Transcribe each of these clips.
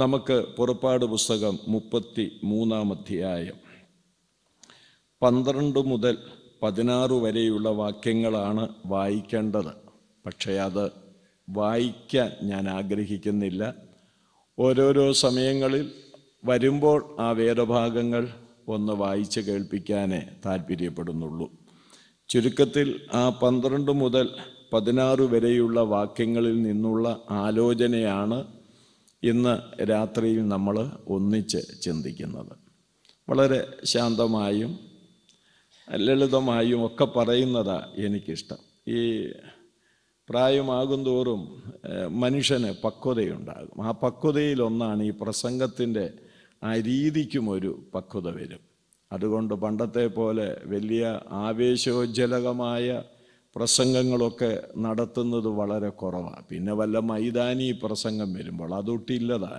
നമുക്ക് പുറപ്പാട് പുസ്തകം മുപ്പത്തി മൂന്നാം അധ്യായം പന്ത്രണ്ട് മുതൽ പതിനാറ് വരെയുള്ള വാക്യങ്ങളാണ് വായിക്കേണ്ടത് പക്ഷേ അത് വായിക്കാൻ ഞാൻ ആഗ്രഹിക്കുന്നില്ല ഓരോരോ സമയങ്ങളിൽ വരുമ്പോൾ ആ വേദഭാഗങ്ങൾ ഒന്ന് വായിച്ച് കേൾപ്പിക്കാനേ താല്പര്യപ്പെടുന്നുള്ളൂ ചുരുക്കത്തിൽ ആ പന്ത്രണ്ട് മുതൽ പതിനാറ് വരെയുള്ള വാക്യങ്ങളിൽ നിന്നുള്ള ആലോചനയാണ് ഇന്ന് രാത്രിയിൽ നമ്മൾ ഒന്നിച്ച് ചിന്തിക്കുന്നത് വളരെ ശാന്തമായും ലളിതമായും ഒക്കെ പറയുന്നതാണ് എനിക്കിഷ്ടം ഈ പ്രായമാകും തോറും മനുഷ്യന് പക്വതയുണ്ടാകും ആ പക്വതയിലൊന്നാണ് ഈ പ്രസംഗത്തിൻ്റെ ആ രീതിക്കും ഒരു പക്വത വരും അതുകൊണ്ട് പണ്ടത്തെ പോലെ വലിയ ആവേശോജ്ജലകമായ പ്രസംഗങ്ങളൊക്കെ നടത്തുന്നത് വളരെ കുറവാണ് പിന്നെ വല്ല മൈതാനി പ്രസംഗം വരുമ്പോൾ അതൊട്ടില്ല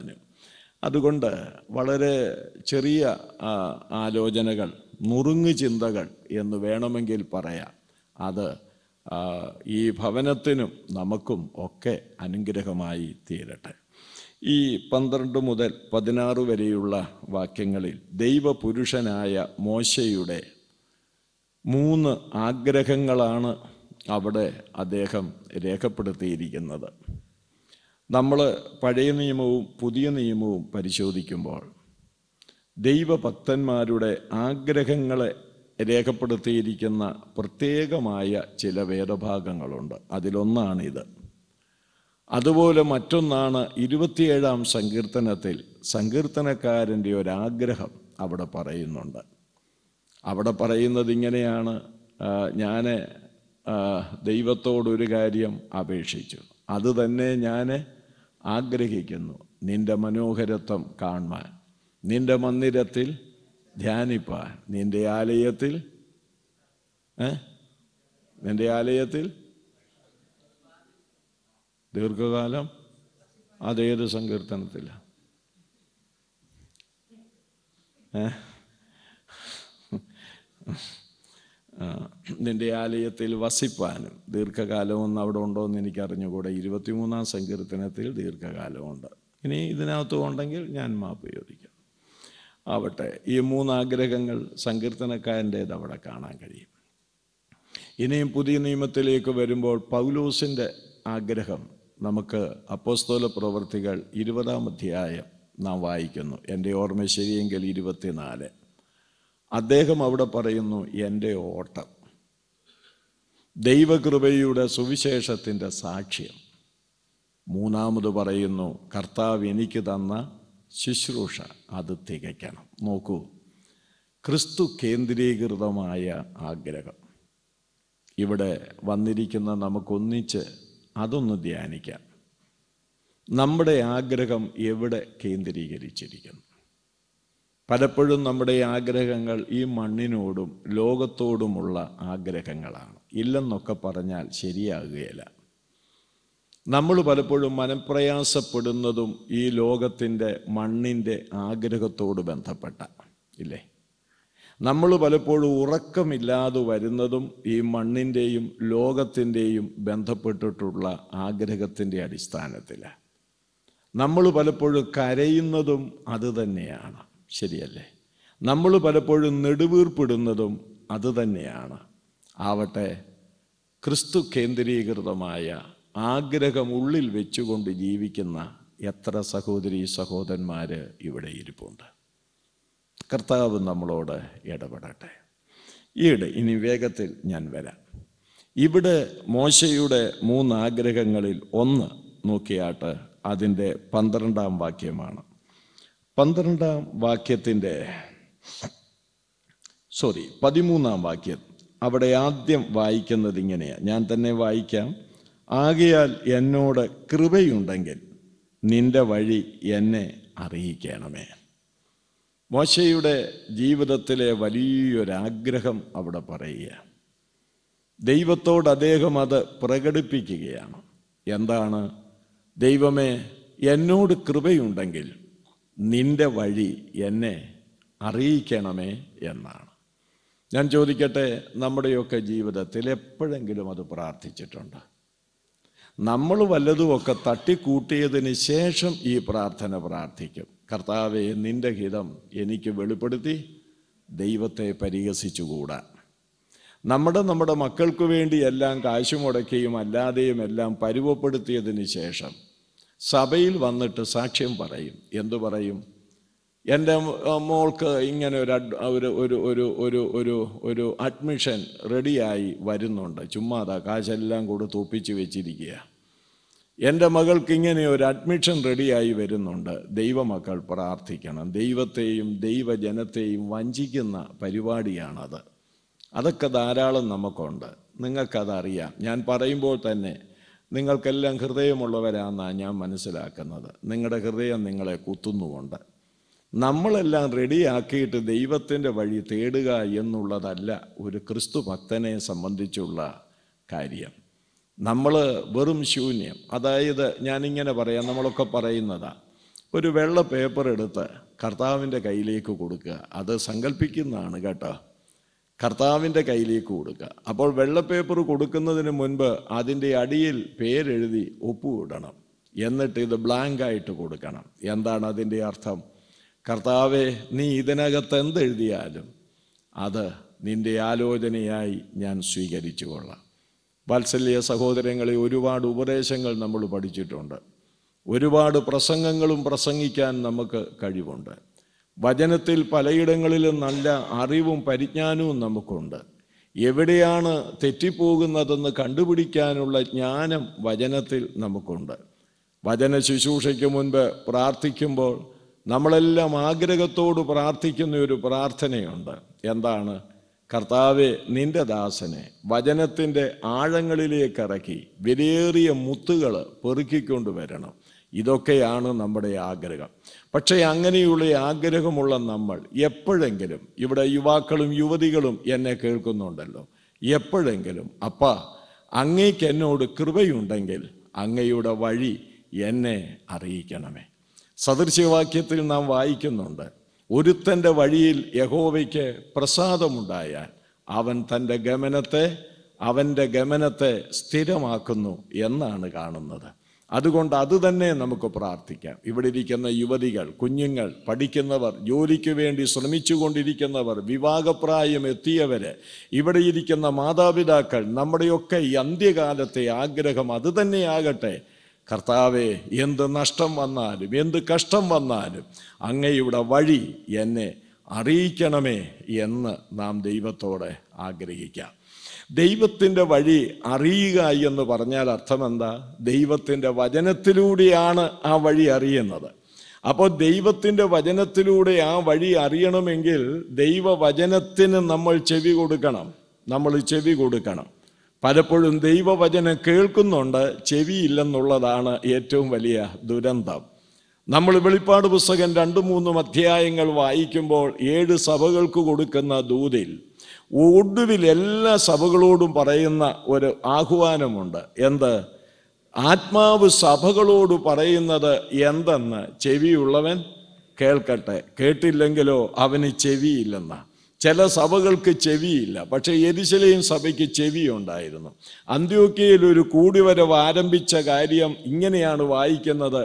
അതുകൊണ്ട് വളരെ ചെറിയ ആലോചനകൾ നുറുങ്ങു ചിന്തകൾ എന്ന് വേണമെങ്കിൽ പറയാം അത് ഈ ഭവനത്തിനും നമുക്കും ഒക്കെ അനുഗ്രഹമായി തീരട്ടെ ഈ പന്ത്രണ്ട് മുതൽ പതിനാറ് വരെയുള്ള വാക്യങ്ങളിൽ ദൈവപുരുഷനായ മോശയുടെ മൂന്ന് ആഗ്രഹങ്ങളാണ് അവിടെ അദ്ദേഹം രേഖപ്പെടുത്തിയിരിക്കുന്നത് നമ്മൾ പഴയ നിയമവും പുതിയ നിയമവും പരിശോധിക്കുമ്പോൾ ദൈവഭക്തന്മാരുടെ ആഗ്രഹങ്ങളെ രേഖപ്പെടുത്തിയിരിക്കുന്ന പ്രത്യേകമായ ചില വേദഭാഗങ്ങളുണ്ട് അതിലൊന്നാണിത് അതുപോലെ മറ്റൊന്നാണ് ഇരുപത്തിയേഴാം സങ്കീർത്തനത്തിൽ സങ്കീർത്തനക്കാരൻ്റെ ഒരാഗ്രഹം അവിടെ പറയുന്നുണ്ട് അവിടെ പറയുന്നത് ഇങ്ങനെയാണ് ഞാൻ ദൈവത്തോടൊരു കാര്യം അപേക്ഷിച്ചു അത് തന്നെ ഞാൻ ആഗ്രഹിക്കുന്നു നിന്റെ മനോഹരത്വം കാണുവാൻ നിന്റെ മന്ദിരത്തിൽ ധ്യാനിപ്പാൻ നിന്റെ ആലയത്തിൽ നിന്റെ ആലയത്തിൽ ദീർഘകാലം അതേത് സങ്കീർത്തനത്തില്ല ഏഹ് നിന്റെ ആലയത്തിൽ വസിപ്പാനും ദീർഘകാലമൊന്നും അവിടെ ഉണ്ടോ എന്ന് എനിക്കറിഞ്ഞുകൂടെ അറിഞ്ഞുകൂടെ ഇരുപത്തിമൂന്നാം സങ്കീർത്തനത്തിൽ ദീർഘകാലമുണ്ട് ഇനി ഇതിനകത്തും ഉണ്ടെങ്കിൽ ഞാൻ മാപ്പ് ചോദിക്കാം ആവട്ടെ ഈ മൂന്നാഗ്രഹങ്ങൾ സങ്കീർത്തനക്കാരൻ്റേത് അവിടെ കാണാൻ കഴിയും ഇനിയും പുതിയ നിയമത്തിലേക്ക് വരുമ്പോൾ പൗലോസിൻ്റെ ആഗ്രഹം നമുക്ക് അപ്പോസ്തോല പ്രവൃത്തികൾ ഇരുപതാം അധ്യായം നാം വായിക്കുന്നു എൻ്റെ ഓർമ്മ ശരിയെങ്കിൽ ഇരുപത്തിനാല് അദ്ദേഹം അവിടെ പറയുന്നു എൻ്റെ ഓട്ടം ദൈവകൃപയുടെ സുവിശേഷത്തിൻ്റെ സാക്ഷ്യം മൂന്നാമത് പറയുന്നു കർത്താവ് എനിക്ക് തന്ന ശുശ്രൂഷ അത് തികയ്ക്കണം നോക്കൂ ക്രിസ്തു കേന്ദ്രീകൃതമായ ആഗ്രഹം ഇവിടെ വന്നിരിക്കുന്ന നമുക്കൊന്നിച്ച് അതൊന്ന് ധ്യാനിക്കാം നമ്മുടെ ആഗ്രഹം എവിടെ കേന്ദ്രീകരിച്ചിരിക്കുന്നു പലപ്പോഴും നമ്മുടെ ആഗ്രഹങ്ങൾ ഈ മണ്ണിനോടും ലോകത്തോടുമുള്ള ആഗ്രഹങ്ങളാണ് ഇല്ലെന്നൊക്കെ പറഞ്ഞാൽ ശരിയാകുകയില്ല നമ്മൾ പലപ്പോഴും മനപ്രയാസപ്പെടുന്നതും ഈ ലോകത്തിൻ്റെ മണ്ണിൻ്റെ ആഗ്രഹത്തോട് ബന്ധപ്പെട്ട ഇല്ലേ നമ്മൾ പലപ്പോഴും ഉറക്കമില്ലാതെ വരുന്നതും ഈ മണ്ണിൻ്റെയും ലോകത്തിൻ്റെയും ബന്ധപ്പെട്ടിട്ടുള്ള ആഗ്രഹത്തിൻ്റെ അടിസ്ഥാനത്തിലാണ് നമ്മൾ പലപ്പോഴും കരയുന്നതും അതുതന്നെയാണ് തന്നെയാണ് ശരിയല്ലേ നമ്മൾ പലപ്പോഴും നെടുവീർപ്പിടുന്നതും അത് തന്നെയാണ് ആവട്ടെ ക്രിസ്തു കേന്ദ്രീകൃതമായ ആഗ്രഹം ഉള്ളിൽ വെച്ചുകൊണ്ട് ജീവിക്കുന്ന എത്ര സഹോദരി സഹോദരന്മാർ ഇവിടെ ഇരിപ്പുണ്ട് കർത്താവ് നമ്മളോട് ഇടപെടട്ടെ ഈയിടെ ഇനി വേഗത്തിൽ ഞാൻ വരാം ഇവിടെ മോശയുടെ മൂന്ന് ആഗ്രഹങ്ങളിൽ ഒന്ന് നോക്കിയാട്ട് അതിൻ്റെ പന്ത്രണ്ടാം വാക്യമാണ് പന്ത്രണ്ടാം വാക്യത്തിൻ്റെ സോറി പതിമൂന്നാം വാക്യം അവിടെ ആദ്യം വായിക്കുന്നത് ഇങ്ങനെയാണ് ഞാൻ തന്നെ വായിക്കാം ആകയാൽ എന്നോട് കൃപയുണ്ടെങ്കിൽ നിന്റെ വഴി എന്നെ അറിയിക്കണമേ മോശയുടെ ജീവിതത്തിലെ വലിയൊരാഗ്രഹം അവിടെ പറയുക ദൈവത്തോട് അദ്ദേഹം അത് പ്രകടിപ്പിക്കുകയാണ് എന്താണ് ദൈവമേ എന്നോട് കൃപയുണ്ടെങ്കിൽ നിന്റെ വഴി എന്നെ അറിയിക്കണമേ എന്നാണ് ഞാൻ ചോദിക്കട്ടെ നമ്മുടെയൊക്കെ ജീവിതത്തിൽ എപ്പോഴെങ്കിലും അത് പ്രാർത്ഥിച്ചിട്ടുണ്ട് നമ്മൾ വല്ലതുമൊക്കെ തട്ടിക്കൂട്ടിയതിന് ശേഷം ഈ പ്രാർത്ഥന പ്രാർത്ഥിക്കും കർത്താവെ നിന്റെ ഹിതം എനിക്ക് വെളിപ്പെടുത്തി ദൈവത്തെ പരിഹസിച്ചുകൂടാ നമ്മുടെ നമ്മുടെ മക്കൾക്ക് വേണ്ടി എല്ലാം കാശ് അല്ലാതെയും എല്ലാം പരുവപ്പെടുത്തിയതിന് ശേഷം സഭയിൽ വന്നിട്ട് സാക്ഷ്യം പറയും എന്തു പറയും എൻ്റെ മോൾക്ക് ഇങ്ങനെ ഒരു ഒരു ഒരു ഒരു ഒരു ഒരു ഒരു അഡ്മിഷൻ റെഡിയായി വരുന്നുണ്ട് ചുമ്മാതാ കാശെല്ലാം കൂടെ തൂപ്പിച്ച് വെച്ചിരിക്കുക എൻ്റെ മകൾക്ക് ഇങ്ങനെ ഒരു അഡ്മിഷൻ റെഡിയായി വരുന്നുണ്ട് ദൈവമക്കൾ പ്രാർത്ഥിക്കണം ദൈവത്തെയും ദൈവജനത്തെയും വഞ്ചിക്കുന്ന പരിപാടിയാണത് അതൊക്കെ ധാരാളം നമുക്കുണ്ട് നിങ്ങൾക്കതറിയാം ഞാൻ പറയുമ്പോൾ തന്നെ നിങ്ങൾക്കെല്ലാം ഹൃദയമുള്ളവരാണെന്നാണ് ഞാൻ മനസ്സിലാക്കുന്നത് നിങ്ങളുടെ ഹൃദയം നിങ്ങളെ കുത്തുന്നുമുണ്ട് നമ്മളെല്ലാം റെഡിയാക്കിയിട്ട് ദൈവത്തിൻ്റെ വഴി തേടുക എന്നുള്ളതല്ല ഒരു ക്രിസ്തു ഭക്തനെ സംബന്ധിച്ചുള്ള കാര്യം നമ്മൾ വെറും ശൂന്യം അതായത് ഞാനിങ്ങനെ പറയാം നമ്മളൊക്കെ പറയുന്നതാ ഒരു വെള്ള പേപ്പർ എടുത്ത് കർത്താവിൻ്റെ കയ്യിലേക്ക് കൊടുക്കുക അത് സങ്കല്പിക്കുന്നതാണ് കേട്ടോ കർത്താവിൻ്റെ കയ്യിലേക്ക് കൊടുക്കുക അപ്പോൾ വെള്ളപ്പേപ്പർ കൊടുക്കുന്നതിന് മുൻപ് അതിൻ്റെ അടിയിൽ പേരെഴുതി ഒപ്പുവിടണം എന്നിട്ട് ഇത് ബ്ലാങ്കായിട്ട് കൊടുക്കണം എന്താണ് അതിൻ്റെ അർത്ഥം കർത്താവെ നീ ഇതിനകത്ത് എന്തെഴുതിയാലും അത് നിന്റെ ആലോചനയായി ഞാൻ സ്വീകരിച്ചു കൊള്ളാം വാത്സല്യ സഹോദരങ്ങളെ ഒരുപാട് ഉപദേശങ്ങൾ നമ്മൾ പഠിച്ചിട്ടുണ്ട് ഒരുപാട് പ്രസംഗങ്ങളും പ്രസംഗിക്കാൻ നമുക്ക് കഴിവുണ്ട് വചനത്തിൽ പലയിടങ്ങളിലും നല്ല അറിവും പരിജ്ഞാനവും നമുക്കുണ്ട് എവിടെയാണ് തെറ്റിപ്പോകുന്നതെന്ന് കണ്ടുപിടിക്കാനുള്ള ജ്ഞാനം വചനത്തിൽ നമുക്കുണ്ട് വചന ശുശ്രൂഷയ്ക്ക് മുൻപ് പ്രാർത്ഥിക്കുമ്പോൾ നമ്മളെല്ലാം ആഗ്രഹത്തോട് പ്രാർത്ഥിക്കുന്ന ഒരു പ്രാർത്ഥനയുണ്ട് എന്താണ് കർത്താവെ നിന്റെ ദാസനെ വചനത്തിൻ്റെ ആഴങ്ങളിലേക്ക് ഇറക്കി വിലയേറിയ മുത്തുകൾ പെറുക്കിക്കൊണ്ട് വരണം ഇതൊക്കെയാണ് നമ്മുടെ ആഗ്രഹം പക്ഷേ അങ്ങനെയുള്ള ആഗ്രഹമുള്ള നമ്മൾ എപ്പോഴെങ്കിലും ഇവിടെ യുവാക്കളും യുവതികളും എന്നെ കേൾക്കുന്നുണ്ടല്ലോ എപ്പോഴെങ്കിലും അപ്പ അങ്ങേക്ക് എന്നോട് കൃപയുണ്ടെങ്കിൽ അങ്ങയുടെ വഴി എന്നെ അറിയിക്കണമേ സദൃശ്യവാക്യത്തിൽ നാം വായിക്കുന്നുണ്ട് ഒരുത്തൻ്റെ വഴിയിൽ യഹോവയ്ക്ക് പ്രസാദമുണ്ടായാൽ അവൻ തൻ്റെ ഗമനത്തെ അവൻ്റെ ഗമനത്തെ സ്ഥിരമാക്കുന്നു എന്നാണ് കാണുന്നത് അതുകൊണ്ട് അത് തന്നെ നമുക്ക് പ്രാർത്ഥിക്കാം ഇവിടെ ഇരിക്കുന്ന യുവതികൾ കുഞ്ഞുങ്ങൾ പഠിക്കുന്നവർ ജോലിക്ക് വേണ്ടി ശ്രമിച്ചുകൊണ്ടിരിക്കുന്നവർ വിവാഹപ്രായം എത്തിയവർ ഇവിടെ ഇരിക്കുന്ന മാതാപിതാക്കൾ നമ്മുടെയൊക്കെ ഈ അന്ത്യകാലത്തെ ആഗ്രഹം അത് തന്നെയാകട്ടെ കർത്താവെ എന്ത് നഷ്ടം വന്നാലും എന്ത് കഷ്ടം വന്നാലും അങ്ങയുടെ വഴി എന്നെ അറിയിക്കണമേ എന്ന് നാം ദൈവത്തോടെ ആഗ്രഹിക്കാം ദൈവത്തിൻ്റെ വഴി അറിയുക എന്ന് പറഞ്ഞാൽ അർത്ഥമെന്താ ദൈവത്തിൻ്റെ വചനത്തിലൂടെയാണ് ആ വഴി അറിയുന്നത് അപ്പോൾ ദൈവത്തിൻ്റെ വചനത്തിലൂടെ ആ വഴി അറിയണമെങ്കിൽ ദൈവവചനത്തിന് നമ്മൾ ചെവി കൊടുക്കണം നമ്മൾ ചെവി കൊടുക്കണം പലപ്പോഴും ദൈവവചനം കേൾക്കുന്നുണ്ട് ചെവിയില്ലെന്നുള്ളതാണ് ഏറ്റവും വലിയ ദുരന്തം നമ്മൾ വെളിപ്പാട് പുസ്തകം രണ്ടു മൂന്നും അധ്യായങ്ങൾ വായിക്കുമ്പോൾ ഏഴ് സഭകൾക്ക് കൊടുക്കുന്ന ദൂതിൽ ഒടുവിൽ എല്ലാ സഭകളോടും പറയുന്ന ഒരു ആഹ്വാനമുണ്ട് എന്ത് ആത്മാവ് സഭകളോട് പറയുന്നത് എന്തെന്ന് ചെവിയുള്ളവൻ കേൾക്കട്ടെ കേട്ടില്ലെങ്കിലോ അവന് ചെവിയില്ലെന്ന ചില സഭകൾക്ക് ചെവിയില്ല പക്ഷേ എരിശിലയും സഭയ്ക്ക് ചെവി ഉണ്ടായിരുന്നു അന്ത്യോക്കയിൽ ഒരു കൂടിവരവ് ആരംഭിച്ച കാര്യം ഇങ്ങനെയാണ് വായിക്കുന്നത്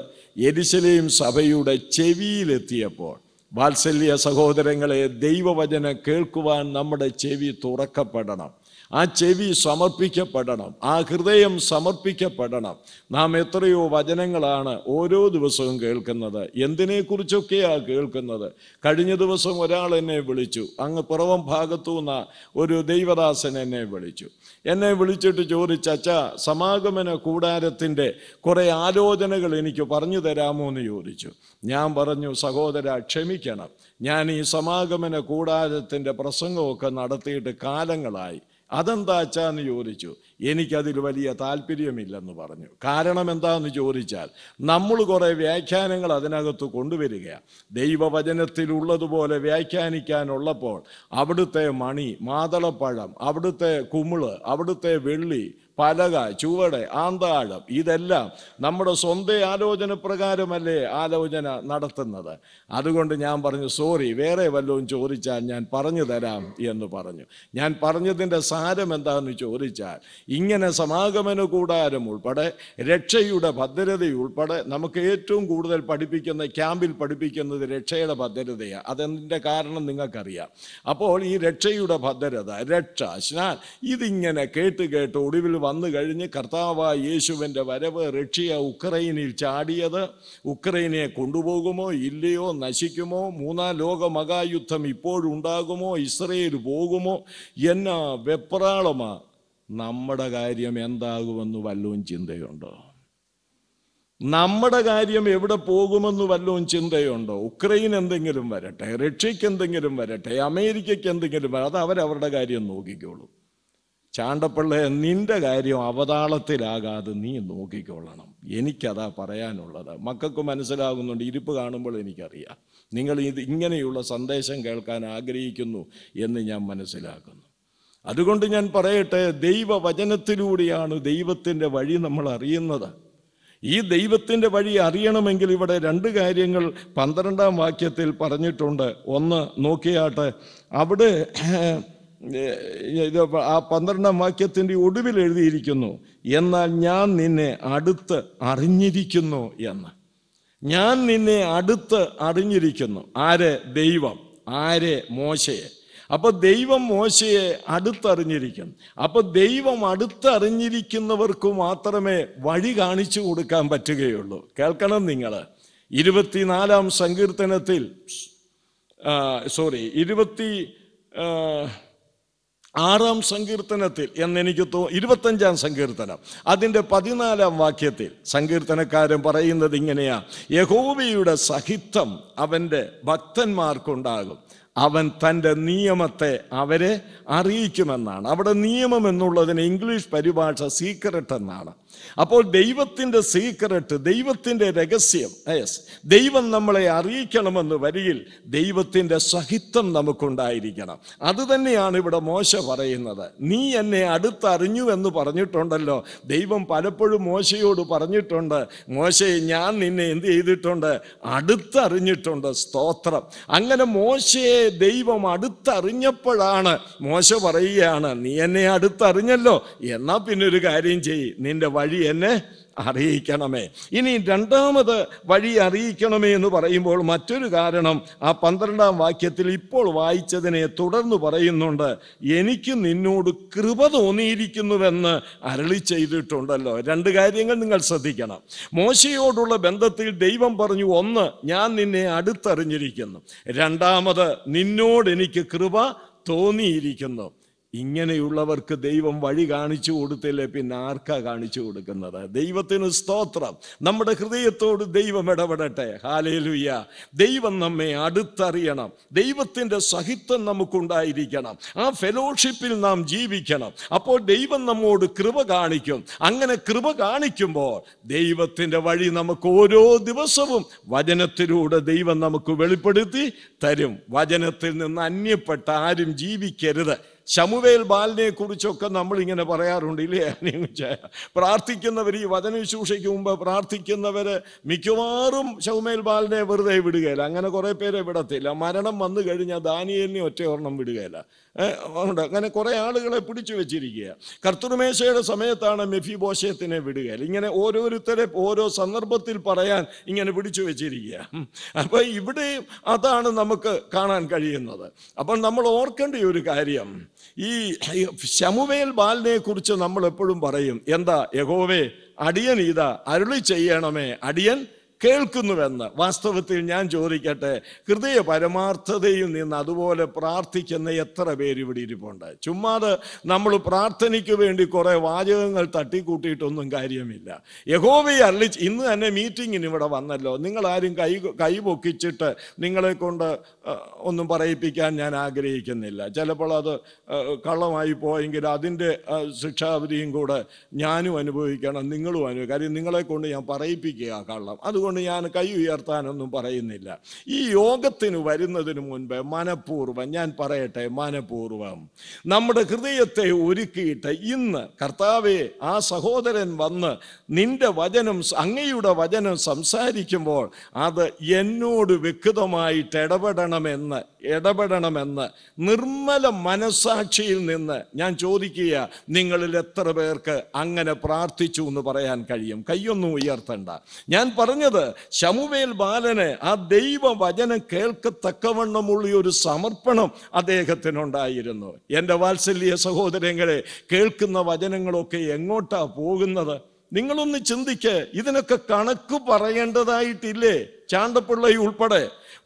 എരിശിലയും സഭയുടെ ചെവിയിലെത്തിയപ്പോൾ വാത്സല്യ സഹോദരങ്ങളെ ദൈവവചന കേൾക്കുവാൻ നമ്മുടെ ചെവി തുറക്കപ്പെടണം ആ ചെവി സമർപ്പിക്കപ്പെടണം ആ ഹൃദയം സമർപ്പിക്കപ്പെടണം നാം എത്രയോ വചനങ്ങളാണ് ഓരോ ദിവസവും കേൾക്കുന്നത് എന്തിനെക്കുറിച്ചൊക്കെയാണ് കേൾക്കുന്നത് കഴിഞ്ഞ ദിവസം ഒരാൾ എന്നെ വിളിച്ചു അങ്ങ് പുറവം ഭാഗത്തു നിന്ന് ഒരു ദൈവദാസൻ എന്നെ വിളിച്ചു എന്നെ വിളിച്ചിട്ട് ചോദിച്ചച്ച സമാഗമന കൂടാരത്തിൻ്റെ കുറേ ആലോചനകൾ എനിക്ക് പറഞ്ഞു തരാമോ എന്ന് ചോദിച്ചു ഞാൻ പറഞ്ഞു സഹോദര ക്ഷമിക്കണം ഞാൻ ഈ സമാഗമന കൂടാരത്തിൻ്റെ പ്രസംഗമൊക്കെ നടത്തിയിട്ട് കാലങ്ങളായി അതെന്താ അച്ഛാന്ന് ചോദിച്ചു എനിക്കതിൽ വലിയ താല്പര്യമില്ലെന്ന് പറഞ്ഞു കാരണം എന്താന്ന് ചോദിച്ചാൽ നമ്മൾ കുറേ വ്യാഖ്യാനങ്ങൾ അതിനകത്ത് കൊണ്ടുവരികയാണ് ദൈവവചനത്തിലുള്ളതുപോലെ വ്യാഖ്യാനിക്കാനുള്ളപ്പോൾ അവിടുത്തെ മണി മാതളപ്പഴം അവിടുത്തെ കുമിള് അവിടുത്തെ വെള്ളി പലക ചുവട് ആന്താഴം ഇതെല്ലാം നമ്മുടെ സ്വന്തം ആലോചന പ്രകാരമല്ലേ ആലോചന നടത്തുന്നത് അതുകൊണ്ട് ഞാൻ പറഞ്ഞു സോറി വേറെ വല്ലതും ചോദിച്ചാൽ ഞാൻ പറഞ്ഞു തരാം എന്ന് പറഞ്ഞു ഞാൻ പറഞ്ഞതിൻ്റെ സാരം എന്താണെന്ന് ചോദിച്ചാൽ ഇങ്ങനെ സമാഗമന കൂടാരം ഉൾപ്പെടെ രക്ഷയുടെ ഭദ്രതയുൾപ്പെടെ നമുക്ക് ഏറ്റവും കൂടുതൽ പഠിപ്പിക്കുന്ന ക്യാമ്പിൽ പഠിപ്പിക്കുന്നത് രക്ഷയുടെ ഭദ്രതയാണ് അതെന്തിൻ്റെ കാരണം നിങ്ങൾക്കറിയാം അപ്പോൾ ഈ രക്ഷയുടെ ഭദ്രത രക്ഷ ഇതിങ്ങനെ കേട്ട് കേട്ട് ഒടുവിൽ വന്നു കഴിഞ്ഞ് കർത്താവായ യേശുവിൻ്റെ വരവ് റഷ്യ ഉക്രൈനിൽ ചാടിയത് ഉക്രൈനെ കൊണ്ടുപോകുമോ ഇല്ലയോ നശിക്കുമോ മൂന്നാം ലോക മഹായുദ്ധം ഇപ്പോഴുണ്ടാകുമോ ഇസ്രയേൽ പോകുമോ എന്നാ വെപ്രാളമാ നമ്മുടെ കാര്യം എന്താകുമെന്ന് വല്ലതും ചിന്തയുണ്ടോ നമ്മുടെ കാര്യം എവിടെ പോകുമെന്ന് വല്ലതും ചിന്തയുണ്ടോ ഉക്രൈൻ എന്തെങ്കിലും വരട്ടെ റഷ്യക്ക് എന്തെങ്കിലും വരട്ടെ അമേരിക്കയ്ക്ക് എന്തെങ്കിലും വരട്ടെ അത് അവരവരുടെ കാര്യം നോക്കിക്കോളൂ ചാണ്ടപ്പിള്ള നിന്റെ കാര്യം അവതാളത്തിലാകാതെ നീ നോക്കിക്കൊള്ളണം എനിക്കതാ പറയാനുള്ളത് മക്കൾക്ക് മനസ്സിലാകുന്നുണ്ട് ഇരിപ്പ് കാണുമ്പോൾ എനിക്കറിയാം നിങ്ങൾ ഇത് ഇങ്ങനെയുള്ള സന്ദേശം കേൾക്കാൻ ആഗ്രഹിക്കുന്നു എന്ന് ഞാൻ മനസ്സിലാക്കുന്നു അതുകൊണ്ട് ഞാൻ പറയട്ടെ ദൈവവചനത്തിലൂടെയാണ് ദൈവത്തിൻ്റെ വഴി നമ്മൾ അറിയുന്നത് ഈ ദൈവത്തിൻ്റെ വഴി അറിയണമെങ്കിൽ ഇവിടെ രണ്ട് കാര്യങ്ങൾ പന്ത്രണ്ടാം വാക്യത്തിൽ പറഞ്ഞിട്ടുണ്ട് ഒന്ന് നോക്കിയാട്ടെ അവിടെ ആ പന്ത്രണ്ടാം വാക്യത്തിൻ്റെ ഒടുവിൽ എഴുതിയിരിക്കുന്നു എന്നാൽ ഞാൻ നിന്നെ അടുത്ത് അറിഞ്ഞിരിക്കുന്നു എന്ന് ഞാൻ നിന്നെ അടുത്ത് അറിഞ്ഞിരിക്കുന്നു ആര് ദൈവം ആരെ മോശയെ അപ്പോൾ ദൈവം മോശയെ അടുത്തറിഞ്ഞിരിക്കും അപ്പോൾ ദൈവം അടുത്തറിഞ്ഞിരിക്കുന്നവർക്ക് മാത്രമേ വഴി കാണിച്ചു കൊടുക്കാൻ പറ്റുകയുള്ളൂ കേൾക്കണം നിങ്ങൾ ഇരുപത്തിനാലാം സങ്കീർത്തനത്തിൽ സോറി ഇരുപത്തി ആറാം സങ്കീർത്തനത്തിൽ എന്നെനിക്ക് തോ ഇരുപത്തഞ്ചാം സങ്കീർത്തനം അതിൻ്റെ പതിനാലാം വാക്യത്തിൽ സങ്കീർത്തനക്കാരൻ പറയുന്നത് ഇങ്ങനെയാ യഹോബിയുടെ സഹിത്വം അവൻ്റെ ഭക്തന്മാർക്കുണ്ടാകും അവൻ തൻ്റെ നിയമത്തെ അവരെ അറിയിക്കുമെന്നാണ് അവിടെ നിയമം എന്നുള്ളതിന് ഇംഗ്ലീഷ് പരിഭാഷ സീക്രട്ട് എന്നാണ് അപ്പോൾ ദൈവത്തിൻ്റെ സീക്രട്ട് ദൈവത്തിൻ്റെ രഹസ്യം യെസ് ദൈവം നമ്മളെ അറിയിക്കണമെന്ന് വരിയിൽ ദൈവത്തിൻ്റെ സഹിത്വം നമുക്കുണ്ടായിരിക്കണം അത് തന്നെയാണ് ഇവിടെ മോശ പറയുന്നത് നീ എന്നെ അടുത്തറിഞ്ഞു എന്ന് പറഞ്ഞിട്ടുണ്ടല്ലോ ദൈവം പലപ്പോഴും മോശയോട് പറഞ്ഞിട്ടുണ്ട് മോശയെ ഞാൻ നിന്നെ എന്ത് ചെയ്തിട്ടുണ്ട് അടുത്തറിഞ്ഞിട്ടുണ്ട് സ്തോത്രം അങ്ങനെ മോശയെ ദൈവം അടുത്തറിഞ്ഞപ്പോഴാണ് മോശ പറയുകയാണ് നീ എന്നെ അടുത്തറിഞ്ഞല്ലോ എന്നാൽ പിന്നെ ഒരു കാര്യം ചെയ്യ് നിന്റെ വഴി വഴി എന്നെ അറിയിക്കണമേ ഇനി രണ്ടാമത് വഴി അറിയിക്കണമേ എന്ന് പറയുമ്പോൾ മറ്റൊരു കാരണം ആ പന്ത്രണ്ടാം വാക്യത്തിൽ ഇപ്പോൾ വായിച്ചതിനെ തുടർന്ന് പറയുന്നുണ്ട് എനിക്ക് നിന്നോട് കൃപ തോന്നിയിരിക്കുന്നുവെന്ന് അരളി ചെയ്തിട്ടുണ്ടല്ലോ രണ്ട് കാര്യങ്ങൾ നിങ്ങൾ ശ്രദ്ധിക്കണം മോശയോടുള്ള ബന്ധത്തിൽ ദൈവം പറഞ്ഞു ഒന്ന് ഞാൻ നിന്നെ അടുത്തറിഞ്ഞിരിക്കുന്നു രണ്ടാമത് നിന്നോട് എനിക്ക് കൃപ തോന്നിയിരിക്കുന്നു ഇങ്ങനെയുള്ളവർക്ക് ദൈവം വഴി കാണിച്ചു കൊടുത്തില്ലേ പിന്നെ ആർക്കാ കാണിച്ചു കൊടുക്കുന്നത് ദൈവത്തിന് സ്തോത്രം നമ്മുടെ ഹൃദയത്തോട് ദൈവം ഇടപെടട്ടെ ഹാലയിലുയ്യ ദൈവം നമ്മെ അടുത്തറിയണം ദൈവത്തിൻ്റെ സഹിത്വം നമുക്കുണ്ടായിരിക്കണം ആ ഫെലോഷിപ്പിൽ നാം ജീവിക്കണം അപ്പോൾ ദൈവം നമ്മോട് കൃപ കാണിക്കും അങ്ങനെ കൃപ കാണിക്കുമ്പോൾ ദൈവത്തിൻ്റെ വഴി നമുക്ക് ഓരോ ദിവസവും വചനത്തിലൂടെ ദൈവം നമുക്ക് വെളിപ്പെടുത്തി തരും വചനത്തിൽ നിന്ന് അന്യപ്പെട്ട ആരും ജീവിക്കരുത് ശമുവേൽ ബാലിനെ കുറിച്ചൊക്കെ നമ്മൾ ഇങ്ങനെ പറയാറുണ്ട് ഇല്ലേ പ്രാർത്ഥിക്കുന്നവർ ഈ വചനവിശൂഷയ്ക്ക് മുമ്പ് പ്രാർത്ഥിക്കുന്നവർ മിക്കവാറും ശൗമേൽ ബാലിനെ വെറുതെ വിടുകയില്ല അങ്ങനെ കുറേ പേരെ വിടത്തില്ല മരണം വന്നു കഴിഞ്ഞാൽ ദാനിയേലിനെ ഒറ്റ ഒരെണ്ണം വിടുകയില്ല ഉണ്ട് അങ്ങനെ കുറേ ആളുകളെ പിടിച്ചു വെച്ചിരിക്കുക കർത്തൃമേശയുടെ സമയത്താണ് മെഫി ബോഷയത്തിനെ വിടുക ഇങ്ങനെ ഓരോരുത്തരെ ഓരോ സന്ദർഭത്തിൽ പറയാൻ ഇങ്ങനെ പിടിച്ചു വെച്ചിരിക്കുക അപ്പോൾ ഇവിടെ അതാണ് നമുക്ക് കാണാൻ കഴിയുന്നത് അപ്പം നമ്മൾ ഓർക്കേണ്ട ഒരു കാര്യം ഈ ശമുവേൽ ബാലിനെ കുറിച്ച് നമ്മൾ എപ്പോഴും പറയും എന്താ യഹോവേ അടിയൻ ഇതാ അരുളി ചെയ്യണമേ അടിയൻ കേൾക്കുന്നുവെന്ന് വാസ്തവത്തിൽ ഞാൻ ചോദിക്കട്ടെ ഹൃദയ പരമാർത്ഥതയിൽ നിന്ന് അതുപോലെ പ്രാർത്ഥിക്കുന്ന എത്ര പേര് ഇവിടെ ഇരിപ്പുണ്ട് ചുമ്മാതെ നമ്മൾ പ്രാർത്ഥനയ്ക്ക് വേണ്ടി കുറേ വാചകങ്ങൾ തട്ടിക്കൂട്ടിയിട്ടൊന്നും കാര്യമില്ല യഹോവയെ അല്ലി ഇന്ന് തന്നെ മീറ്റിങ്ങിന് ഇവിടെ വന്നല്ലോ നിങ്ങൾ ആരും കൈ കൈ പൊക്കിച്ചിട്ട് നിങ്ങളെ കൊണ്ട് ഒന്നും പറയിപ്പിക്കാൻ ഞാൻ ആഗ്രഹിക്കുന്നില്ല ചിലപ്പോൾ അത് കള്ളമായി പോയെങ്കിൽ അതിൻ്റെ ശിക്ഷാവിധിയും കൂടെ ഞാനും അനുഭവിക്കണം നിങ്ങളും അനുഭവിക്കും കാര്യം നിങ്ങളെ കൊണ്ട് ഞാൻ പറയിപ്പിക്കുക കള്ളം അതുകൊണ്ട് അതുകൊണ്ട് ഞാൻ കൈ ഉയർത്താനൊന്നും പറയുന്നില്ല ഈ യോഗത്തിന് വരുന്നതിന് മുൻപ് മനഃപൂർവ്വം ഞാൻ പറയട്ടെ മനഃപൂർവ്വം നമ്മുടെ ഹൃദയത്തെ ഒരുക്കിയിട്ട് ഇന്ന് കർത്താവെ ആ സഹോദരൻ വന്ന് നിന്റെ വചനം അങ്ങയുടെ വചനം സംസാരിക്കുമ്പോൾ അത് എന്നോട് വ്യക്തമായിട്ട് ഇടപെടണമെന്ന് ഇടപെടണമെന്ന് നിർമ്മല മനസാക്ഷിയിൽ നിന്ന് ഞാൻ ചോദിക്കുക നിങ്ങളിൽ എത്ര പേർക്ക് അങ്ങനെ പ്രാർത്ഥിച്ചു എന്ന് പറയാൻ കഴിയും കൈയൊന്നും ഉയർത്തണ്ട ഞാൻ പറഞ്ഞത് ശമുവേൽ ബാലന് ആ ദൈവവചനം കേൾക്കത്തക്കവണ്ണമുള്ള ഒരു സമർപ്പണം അദ്ദേഹത്തിനുണ്ടായിരുന്നു എൻ്റെ വാത്സല്യ സഹോദരങ്ങളെ കേൾക്കുന്ന വചനങ്ങളൊക്കെ എങ്ങോട്ടാ പോകുന്നത് നിങ്ങളൊന്ന് ചിന്തിക്ക് ഇതിനൊക്കെ കണക്ക് പറയേണ്ടതായിട്ടില്ലേ ചാണ്ടപ്പിള്ളി ഉൾപ്പെടെ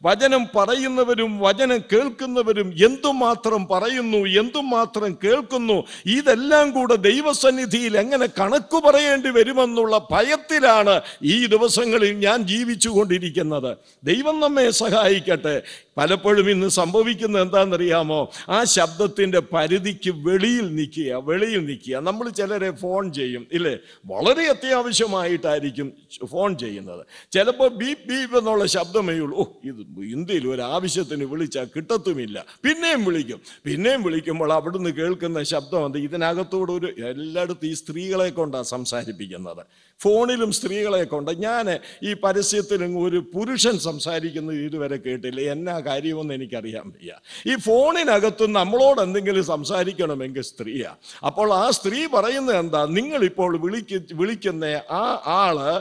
വചനം പറയുന്നവരും വചനം കേൾക്കുന്നവരും എന്തുമാത്രം പറയുന്നു എന്തുമാത്രം കേൾക്കുന്നു ഇതെല്ലാം കൂടെ ദൈവസന്നിധിയിൽ എങ്ങനെ കണക്കു പറയേണ്ടി വരുമെന്നുള്ള ഭയത്തിലാണ് ഈ ദിവസങ്ങളിൽ ഞാൻ ജീവിച്ചു കൊണ്ടിരിക്കുന്നത് ദൈവം നമ്മെ സഹായിക്കട്ടെ പലപ്പോഴും ഇന്ന് സംഭവിക്കുന്നത് എന്താണെന്നറിയാമോ ആ ശബ്ദത്തിൻ്റെ പരിധിക്ക് വെളിയിൽ നിൽക്കുക വെളിയിൽ നിൽക്കുക നമ്മൾ ചിലരെ ഫോൺ ചെയ്യും ഇല്ലേ വളരെ അത്യാവശ്യമായിട്ടായിരിക്കും ഫോൺ ചെയ്യുന്നത് ചിലപ്പോൾ ബീപ് ബീപ് എന്നുള്ള ശബ്ദമേ ഉള്ളൂ ഓ ഇത് ഇന്ത്യയിൽ ഒരു ആവശ്യത്തിന് വിളിച്ചാൽ കിട്ടത്തുമില്ല പിന്നെയും വിളിക്കും പിന്നെയും വിളിക്കുമ്പോൾ അവിടുന്ന് കേൾക്കുന്ന ശബ്ദം എന്ത് ഇതിനകത്തോടൊരു എല്ലായിടത്തും ഈ സ്ത്രീകളെ കൊണ്ടാണ് സംസാരിപ്പിക്കുന്നത് ഫോണിലും സ്ത്രീകളെ കൊണ്ട് ഞാൻ ഈ പരസ്യത്തിലും ഒരു പുരുഷൻ സംസാരിക്കുന്നത് ഇതുവരെ കേട്ടില്ല എന്നാ കാര്യമൊന്നും എനിക്കറിയാൻ വയ്യ ഈ ഫോണിനകത്തും നമ്മളോട് എന്തെങ്കിലും സംസാരിക്കണമെങ്കിൽ സ്ത്രീയാ അപ്പോൾ ആ സ്ത്രീ പറയുന്നത് എന്താ നിങ്ങളിപ്പോൾ വിളിക്ക വിളിക്കുന്ന ആ ആള്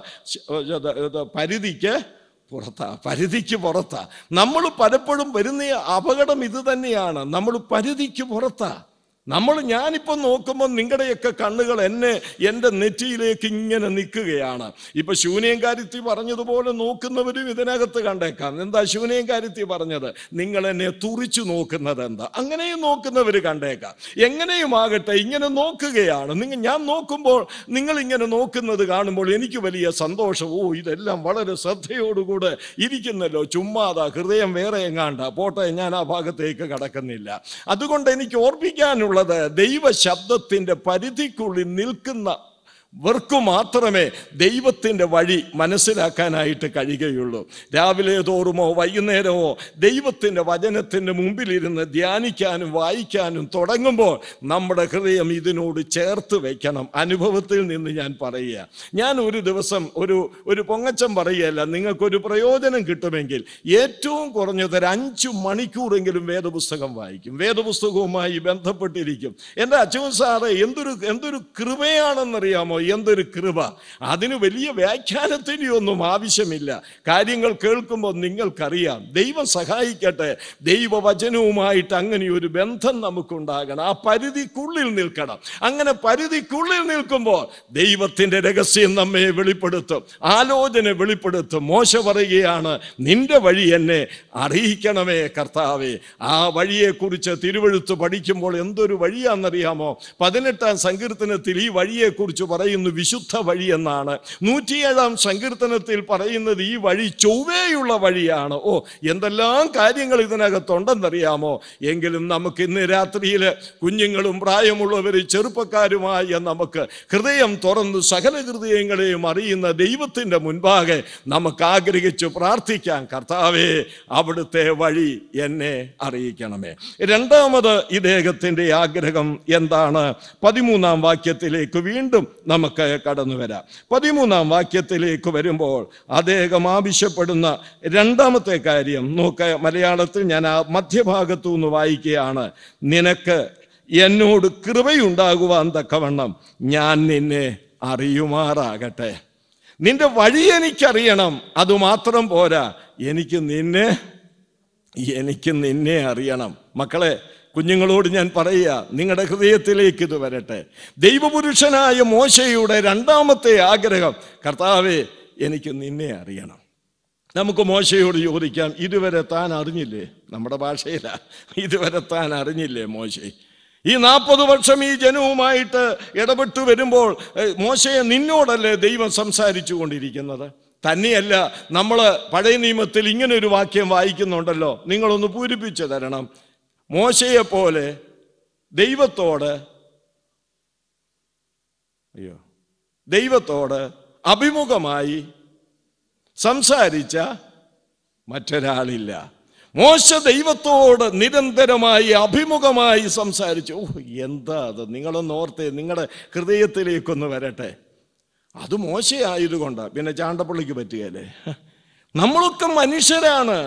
പരിധിക്ക് പുറത്താ പരിധിക്ക് പുറത്താ നമ്മൾ പലപ്പോഴും വരുന്ന അപകടം ഇത് തന്നെയാണ് നമ്മൾ പരിധിക്ക് പുറത്താ നമ്മൾ ഞാനിപ്പോൾ നോക്കുമ്പോൾ നിങ്ങളുടെയൊക്കെ കണ്ണുകൾ എന്നെ എൻ്റെ നെറ്റിയിലേക്ക് ഇങ്ങനെ നിൽക്കുകയാണ് ഇപ്പം ശൂന്യംകാരിത്തി പറഞ്ഞതുപോലെ നോക്കുന്നവരും ഇതിനകത്ത് കണ്ടേക്കാം എന്താ ശൂന്യംകാരിത്തി പറഞ്ഞത് നിങ്ങൾ എന്നെ തുറിച്ചു നോക്കുന്നത് എന്താ അങ്ങനെയും നോക്കുന്നവർ കണ്ടേക്കാം എങ്ങനെയും ആകട്ടെ ഇങ്ങനെ നോക്കുകയാണ് നിങ്ങൾ ഞാൻ നോക്കുമ്പോൾ നിങ്ങൾ ഇങ്ങനെ നോക്കുന്നത് കാണുമ്പോൾ എനിക്ക് വലിയ സന്തോഷമോ ഇതെല്ലാം വളരെ ശ്രദ്ധയോടുകൂടെ ഇരിക്കുന്നല്ലോ ചുമ്മാതാ ഹൃദയം വേറെ എങ്ങാണ്ട പോട്ടെ ഞാൻ ആ ഭാഗത്തേക്ക് കടക്കുന്നില്ല അതുകൊണ്ട് എനിക്ക് ഓർപ്പിക്കാനുള്ള ഉള്ളത് ദൈവശബ്ദത്തിൻ്റെ പരിധിക്കുള്ളിൽ നിൽക്കുന്ന വർക്ക് മാത്രമേ ദൈവത്തിൻ്റെ വഴി മനസ്സിലാക്കാനായിട്ട് കഴിയുകയുള്ളൂ രാവിലെ തോറുമോ വൈകുന്നേരമോ ദൈവത്തിൻ്റെ വചനത്തിൻ്റെ മുമ്പിലിരുന്ന് ധ്യാനിക്കാനും വായിക്കാനും തുടങ്ങുമ്പോൾ നമ്മുടെ ഹൃദയം ഇതിനോട് ചേർത്ത് വയ്ക്കണം അനുഭവത്തിൽ നിന്ന് ഞാൻ പറയുക ഞാൻ ഒരു ദിവസം ഒരു ഒരു പൊങ്ങച്ചം പറയുകയല്ല നിങ്ങൾക്കൊരു പ്രയോജനം കിട്ടുമെങ്കിൽ ഏറ്റവും കുറഞ്ഞത് ഒരു അഞ്ച് മണിക്കൂറെങ്കിലും വേദപുസ്തകം വായിക്കും വേദപുസ്തകവുമായി ബന്ധപ്പെട്ടിരിക്കും എൻ്റെ അച്ഛൻ സാറേ എന്തൊരു എന്തൊരു കൃപയാണെന്നറിയാമോ എന്തൊരു കൃപ അതിന് വലിയ വ്യാഖ്യാനത്തിനൊന്നും ആവശ്യമില്ല കാര്യങ്ങൾ കേൾക്കുമ്പോൾ നിങ്ങൾക്കറിയാം ദൈവം സഹായിക്കട്ടെ ദൈവവചനവുമായിട്ട് അങ്ങനെ ഒരു ബന്ധം നമുക്കുണ്ടാകണം ആ പരിധിക്കുള്ളിൽ നിൽക്കണം അങ്ങനെ പരിധിക്കുള്ളിൽ നിൽക്കുമ്പോൾ ദൈവത്തിൻ്റെ രഹസ്യം നമ്മെ വെളിപ്പെടുത്തും ആലോചന വെളിപ്പെടുത്തും മോശ പറയുകയാണ് നിന്റെ വഴി എന്നെ അറിയിക്കണമേ കർത്താവേ ആ വഴിയെക്കുറിച്ച് തിരുവഴുത്ത് പഠിക്കുമ്പോൾ എന്തൊരു വഴിയാണെന്നറിയാമോ പതിനെട്ടാം സങ്കീർത്തനത്തിൽ ഈ വഴിയെക്കുറിച്ച് പറയുക പറയുന്നു വിശുദ്ധ വഴി എന്നാണ് നൂറ്റിയേഴാം സങ്കീർത്തനത്തിൽ പറയുന്നത് ഈ വഴി ചൊവ്വയുള്ള വഴിയാണ് ഓ എന്തെല്ലാം കാര്യങ്ങൾ ഇതിനകത്തുണ്ടെന്നറിയാമോ എങ്കിലും നമുക്ക് ഇന്ന് രാത്രിയിൽ കുഞ്ഞുങ്ങളും പ്രായമുള്ളവർ ചെറുപ്പക്കാരുമായ നമുക്ക് ഹൃദയം തുറന്ന് സകല ഹൃദയങ്ങളെയും അറിയുന്ന ദൈവത്തിൻ്റെ മുൻപാകെ നമുക്ക് ആഗ്രഹിച്ച് പ്രാർത്ഥിക്കാൻ കർത്താവേ അവിടുത്തെ വഴി എന്നെ അറിയിക്കണമേ രണ്ടാമത് ഇദ്ദേഹത്തിൻ്റെ ആഗ്രഹം എന്താണ് പതിമൂന്നാം വാക്യത്തിലേക്ക് വീണ്ടും നമ്മൾ നമുക്ക് കടന്നു വരാം പതിമൂന്നാം വാക്യത്തിലേക്ക് വരുമ്പോൾ അദ്ദേഹം ആവശ്യപ്പെടുന്ന രണ്ടാമത്തെ കാര്യം നോക്ക മലയാളത്തിൽ ഞാൻ ആ മധ്യഭാഗത്തു നിന്ന് വായിക്കുകയാണ് നിനക്ക് എന്നോട് കൃപയുണ്ടാകുവാൻ തക്കവണ്ണം ഞാൻ നിന്നെ അറിയുമാറാകട്ടെ നിന്റെ വഴി എനിക്കറിയണം അതുമാത്രം പോരാ എനിക്ക് നിന്നെ എനിക്ക് നിന്നെ അറിയണം മക്കളെ കുഞ്ഞുങ്ങളോട് ഞാൻ പറയുക നിങ്ങളുടെ ഹൃദയത്തിലേക്ക് ഇത് വരട്ടെ ദൈവപുരുഷനായ മോശയുടെ രണ്ടാമത്തെ ആഗ്രഹം കർത്താവെ എനിക്ക് നിന്നെ അറിയണം നമുക്ക് മോശയോട് ചോദിക്കാം ഇതുവരെ താൻ അറിഞ്ഞില്ലേ നമ്മുടെ ഭാഷയിലാണ് ഇതുവരെ താൻ അറിഞ്ഞില്ലേ മോശെ ഈ നാൽപ്പത് വർഷം ഈ ജനവുമായിട്ട് ഇടപെട്ടു വരുമ്പോൾ മോശയെ നിന്നോടല്ലേ ദൈവം സംസാരിച്ചു കൊണ്ടിരിക്കുന്നത് തന്നെയല്ല നമ്മൾ പഴയ നിയമത്തിൽ ഇങ്ങനെ ഒരു വാക്യം വായിക്കുന്നുണ്ടല്ലോ നിങ്ങളൊന്ന് പൂരിപ്പിച്ചു തരണം മോശയെപ്പോലെ ദൈവത്തോട് അയ്യോ ദൈവത്തോട് അഭിമുഖമായി സംസാരിച്ച മറ്റൊരാളില്ല മോശ ദൈവത്തോട് നിരന്തരമായി അഭിമുഖമായി സംസാരിച്ചു ഓ എന്താ അത് നിങ്ങളൊന്ന് ഓർത്തേ നിങ്ങളുടെ ഹൃദയത്തിലേക്കൊന്ന് വരട്ടെ അത് മോശമായതുകൊണ്ട് പിന്നെ ചാണ്ടപ്പള്ളിക്ക് പറ്റുകയല്ലേ നമ്മളൊക്കെ മനുഷ്യരാണ്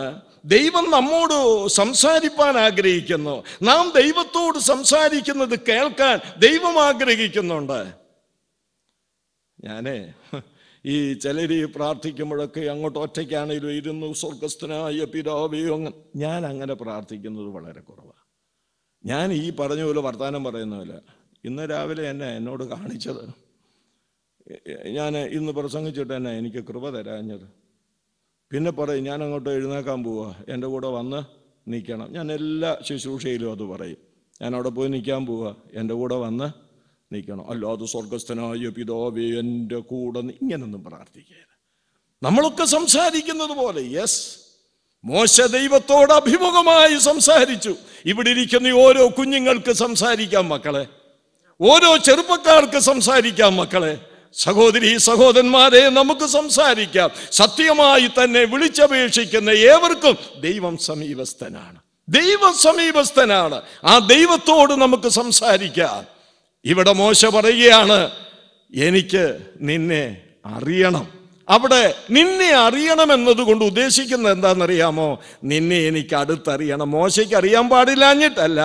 ദൈവം നമ്മോട് സംസാരിപ്പാൻ ആഗ്രഹിക്കുന്നു നാം ദൈവത്തോട് സംസാരിക്കുന്നത് കേൾക്കാൻ ദൈവം ആഗ്രഹിക്കുന്നുണ്ട് ഞാനേ ഈ ചിലർ പ്രാർത്ഥിക്കുമ്പോഴൊക്കെ അങ്ങോട്ട് ഒറ്റയ്ക്കാണെങ്കിലും ഇരുന്നു സ്വർഗസ്ഥനായ പിതാവിയോ ഞാൻ അങ്ങനെ പ്രാർത്ഥിക്കുന്നത് വളരെ കുറവാണ് ഞാൻ ഈ പറഞ്ഞ പോലെ വർത്തമാനം പറയുന്നില്ല ഇന്ന് രാവിലെ എന്നെ എന്നോട് കാണിച്ചത് ഞാൻ ഇന്ന് പ്രസംഗിച്ചിട്ട് തന്നെ എനിക്ക് കൃപ തരാഞ്ഞത് പിന്നെ പറയും ഞാൻ അങ്ങോട്ട് എഴുന്നേക്കാൻ പോവുക എൻ്റെ കൂടെ വന്ന് നിൽക്കണം ഞാൻ എല്ലാ ശുശ്രൂഷയിലും അത് പറയും ഞാൻ അവിടെ പോയി നിൽക്കാൻ പോവുക എൻ്റെ കൂടെ വന്ന് നിൽക്കണം അല്ലാതെ സ്വർഗസ്ഥനായ പിതാവേ എൻ്റെ കൂടെ ഇങ്ങനൊന്നും പ്രാർത്ഥിക്കുകയാണ് നമ്മളൊക്കെ സംസാരിക്കുന്നത് പോലെ യെസ് മോശ ദൈവത്തോട് അഭിമുഖമായി സംസാരിച്ചു ഇവിടെ ഇരിക്കുന്ന ഓരോ കുഞ്ഞുങ്ങൾക്ക് സംസാരിക്കാം മക്കളെ ഓരോ ചെറുപ്പക്കാർക്ക് സംസാരിക്കാം മക്കളെ സഹോദരി സഹോദരന്മാരെ നമുക്ക് സംസാരിക്കാം സത്യമായി തന്നെ വിളിച്ചപേക്ഷിക്കുന്ന ഏവർക്കും ദൈവം സമീപസ്ഥനാണ് ദൈവ സമീപസ്ഥനാണ് ആ ദൈവത്തോട് നമുക്ക് സംസാരിക്കാം ഇവിടെ മോശ പറയുകയാണ് എനിക്ക് നിന്നെ അറിയണം അവിടെ നിന്നെ അറിയണം എന്നതുകൊണ്ട് ഉദ്ദേശിക്കുന്നത് എന്താണെന്നറിയാമോ നിന്നെ എനിക്ക് അടുത്തറിയണം മോശയ്ക്ക് അറിയാൻ പാടില്ലാഞ്ഞിട്ടല്ല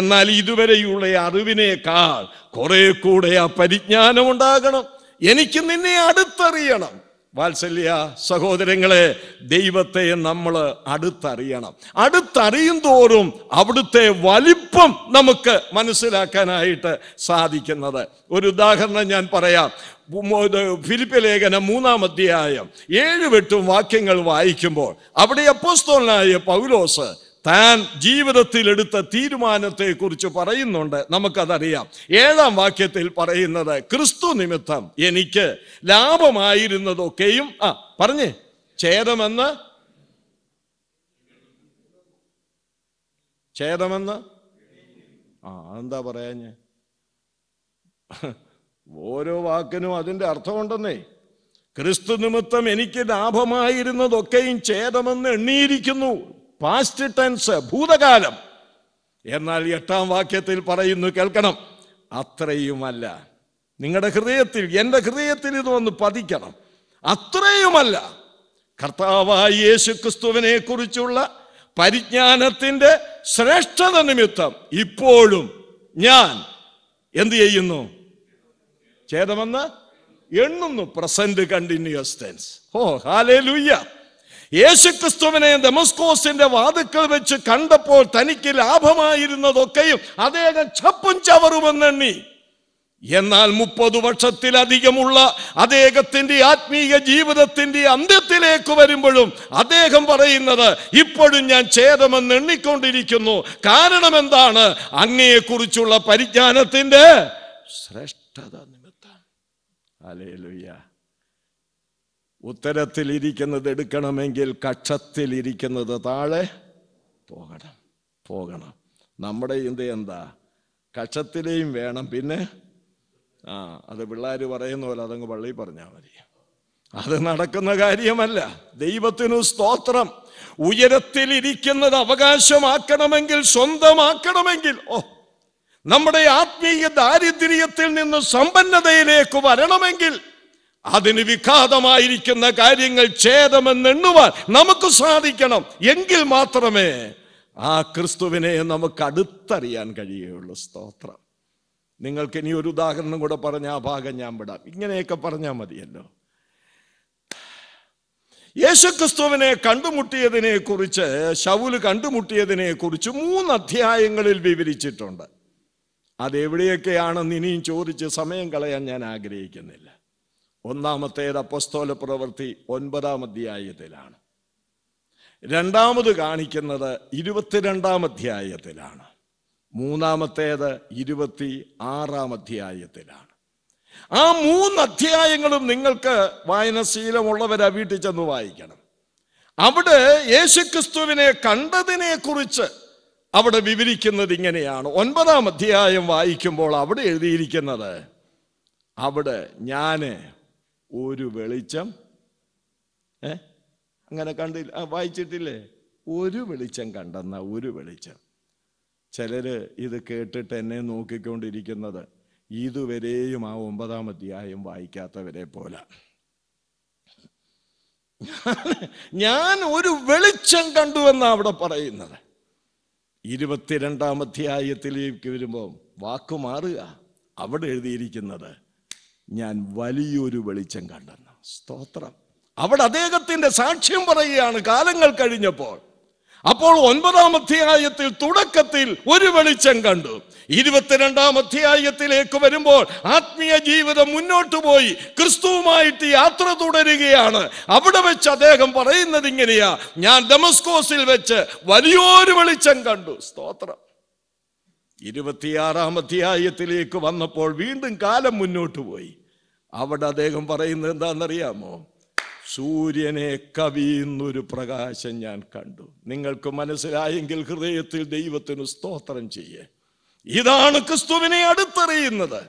എന്നാൽ ഇതുവരെയുള്ള അറിവിനേക്കാൾ കുറെ കൂടെ ആ പരിജ്ഞാനം ഉണ്ടാകണം എനിക്ക് നിന്നെ അടുത്തറിയണം വാത്സല്യ സഹോദരങ്ങളെ ദൈവത്തെ നമ്മൾ അടുത്തറിയണം അടുത്തറിയും തോറും അവിടുത്തെ വലിപ്പം നമുക്ക് മനസ്സിലാക്കാനായിട്ട് സാധിക്കുന്നത് ഒരു ഉദാഹരണം ഞാൻ പറയാം ഫിലിപ്പ് ലേഖനം മൂന്നാം അധ്യായം ഏഴും എട്ടും വാക്യങ്ങൾ വായിക്കുമ്പോൾ അവിടെ അപ്പോസ്തോലനായ പൗലോസ് താൻ ജീവിതത്തിൽ എടുത്ത തീരുമാനത്തെ കുറിച്ച് പറയുന്നുണ്ട് നമുക്കതറിയാം ഏഴാം വാക്യത്തിൽ പറയുന്നത് ക്രിസ്തു നിമിത്തം എനിക്ക് ലാഭമായിരുന്നതൊക്കെയും ആ പറഞ്ഞേ ചേരമെന്ന് ചേരമെന്ന് ആ എന്താ പറയാഞ്ഞ് ഓരോ വാക്കിനും അതിൻ്റെ അർത്ഥമുണ്ടെന്നേ ക്രിസ്തു നിമിത്തം എനിക്ക് ലാഭമായിരുന്നതൊക്കെയും ചേരമെന്ന് എണ്ണിയിരിക്കുന്നു പാസ്റ്റ് ടെൻസ് ഭൂതകാലം എന്നാൽ എട്ടാം വാക്യത്തിൽ പറയുന്നു കേൾക്കണം അത്രയുമല്ല നിങ്ങളുടെ ഹൃദയത്തിൽ എൻ്റെ ഹൃദയത്തിൽ ഇത് വന്ന് പതിക്കണം അത്രയുമല്ല കർത്താവായ യേശു ക്രിസ്തുവിനെ കുറിച്ചുള്ള പരിജ്ഞാനത്തിൻ്റെ ശ്രേഷ്ഠത നിമിത്തം ഇപ്പോഴും ഞാൻ എന്ത് ചെയ്യുന്നു ചേതമെന്ന് എണ്ണുന്നു പ്രസന്റ് കണ്ടിന്യൂസ് ടെൻസ് ഓ ഹാലേ ലുയ്യ യേശുക്രിസ്തുവിനെ ദമസ്കോസിന്റെ വാതുക്കൾ വെച്ച് കണ്ടപ്പോൾ തനിക്ക് ലാഭമായിരുന്നതൊക്കെയും അദ്ദേഹം ചപ്പും ചവറുമെന്നെണ്ണി എന്നാൽ മുപ്പത് വർഷത്തിലധികമുള്ള അദ്ദേഹത്തിന്റെ ആത്മീയ ജീവിതത്തിന്റെ അന്ത്യത്തിലേക്ക് വരുമ്പോഴും അദ്ദേഹം പറയുന്നത് ഇപ്പോഴും ഞാൻ ഛേദമെന്ന് എണ്ണിക്കൊണ്ടിരിക്കുന്നു കാരണം എന്താണ് അങ്ങയെക്കുറിച്ചുള്ള പരിജ്ഞാനത്തിന്റെ ശ്രേഷ്ഠത നിമിത്തം അലേലുയ്യാ ഉത്തരത്തിലിരിക്കുന്നത് എടുക്കണമെങ്കിൽ കക്ഷത്തിലിരിക്കുന്നത് താഴെ പോകണം പോകണം നമ്മുടെ ഇന്ത് എന്താ കക്ഷത്തിലെയും വേണം പിന്നെ ആ അത് പിള്ളേർ പറയുന്ന പോലെ അതങ്ങ് പള്ളി പറഞ്ഞാൽ മതി അത് നടക്കുന്ന കാര്യമല്ല ദൈവത്തിനു സ്തോത്രം ഉയരത്തിലിരിക്കുന്നത് അവകാശമാക്കണമെങ്കിൽ സ്വന്തമാക്കണമെങ്കിൽ ഓ നമ്മുടെ ആത്മീയ ദാരിദ്ര്യത്തിൽ നിന്ന് സമ്പന്നതയിലേക്ക് വരണമെങ്കിൽ അതിന് വിഘാതമായിരിക്കുന്ന കാര്യങ്ങൾ ഛേദമെന്നെണ്ണുവാൻ നമുക്ക് സാധിക്കണം എങ്കിൽ മാത്രമേ ആ ക്രിസ്തുവിനെ നമുക്ക് അടുത്തറിയാൻ കഴിയുള്ളൂ സ്തോത്രം നിങ്ങൾക്ക് ഇനി ഒരു ഉദാഹരണം കൂടെ പറഞ്ഞ ആ ഭാഗം ഞാൻ വിടാം ഇങ്ങനെയൊക്കെ പറഞ്ഞാൽ മതിയല്ലോ യേശുക്രിസ്തുവിനെ കണ്ടുമുട്ടിയതിനെ കുറിച്ച് ശൗല് കണ്ടുമുട്ടിയതിനെ കുറിച്ച് മൂന്ന് അധ്യായങ്ങളിൽ വിവരിച്ചിട്ടുണ്ട് അതെവിടെയൊക്കെയാണെന്ന് ഇനിയും ചോദിച്ച് സമയം കളയാൻ ഞാൻ ആഗ്രഹിക്കുന്നില്ല ഒന്നാമത്തേത് അപ്പസ്തോല പ്രവൃത്തി ഒൻപതാം അധ്യായത്തിലാണ് രണ്ടാമത് കാണിക്കുന്നത് ഇരുപത്തിരണ്ടാം അധ്യായത്തിലാണ് മൂന്നാമത്തേത് ഇരുപത്തി ആറാം അധ്യായത്തിലാണ് ആ മൂന്ന് അധ്യായങ്ങളും നിങ്ങൾക്ക് വായനശീലമുള്ളവരെ വീട്ടിൽ ചെന്ന് വായിക്കണം അവിടെ യേശുക്രിസ്തുവിനെ കണ്ടതിനെ കുറിച്ച് അവിടെ വിവരിക്കുന്നത് ഇങ്ങനെയാണ് ഒൻപതാം അധ്യായം വായിക്കുമ്പോൾ അവിടെ എഴുതിയിരിക്കുന്നത് അവിടെ ഞാൻ ഒരു വെളിച്ചം ഏ അങ്ങനെ കണ്ടില്ല വായിച്ചിട്ടില്ലേ ഒരു വെളിച്ചം കണ്ടെന്ന ഒരു വെളിച്ചം ചിലർ ഇത് കേട്ടിട്ട് എന്നെ നോക്കിക്കൊണ്ടിരിക്കുന്നത് ഇതുവരെയും ആ ഒമ്പതാം അധ്യായം വായിക്കാത്തവരെ പോലെ ഞാൻ ഒരു വെളിച്ചം കണ്ടു എന്നാണ് അവിടെ പറയുന്നത് ഇരുപത്തിരണ്ടാം അധ്യായത്തിലേക്ക് വരുമ്പോൾ വാക്ക് മാറുക അവിടെ എഴുതിയിരിക്കുന്നത് ഞാൻ വലിയൊരു വെളിച്ചം കണ്ടെന്ന് സ്തോത്രം അവിടെ അദ്ദേഹത്തിന്റെ സാക്ഷ്യം പറയുകയാണ് കാലങ്ങൾ കഴിഞ്ഞപ്പോൾ അപ്പോൾ ഒൻപതാം അധ്യായത്തിൽ തുടക്കത്തിൽ ഒരു വെളിച്ചം കണ്ടു ഇരുപത്തിരണ്ടാം അധ്യായത്തിലേക്ക് വരുമ്പോൾ ആത്മീയ ജീവിതം മുന്നോട്ട് പോയി ക്രിസ്തുവുമായിട്ട് യാത്ര തുടരുകയാണ് അവിടെ വെച്ച് അദ്ദേഹം പറയുന്നത് ഇങ്ങനെയാ ഞാൻ ഡെമസ്കോസിൽ വെച്ച് വലിയൊരു വെളിച്ചം കണ്ടു സ്തോത്രം ഇരുപത്തിയാറാം അധ്യായത്തിലേക്ക് വന്നപ്പോൾ വീണ്ടും കാലം മുന്നോട്ട് പോയി അവിടെ അദ്ദേഹം പറയുന്നത് എന്താണെന്നറിയാമോ സൂര്യനെ കവിയുന്നൊരു പ്രകാശം ഞാൻ കണ്ടു നിങ്ങൾക്ക് മനസ്സിലായെങ്കിൽ ഹൃദയത്തിൽ ദൈവത്തിന് സ്തോത്രം ചെയ്യേ ഇതാണ് ക്രിസ്തുവിനെ അടുത്തറിയുന്നത്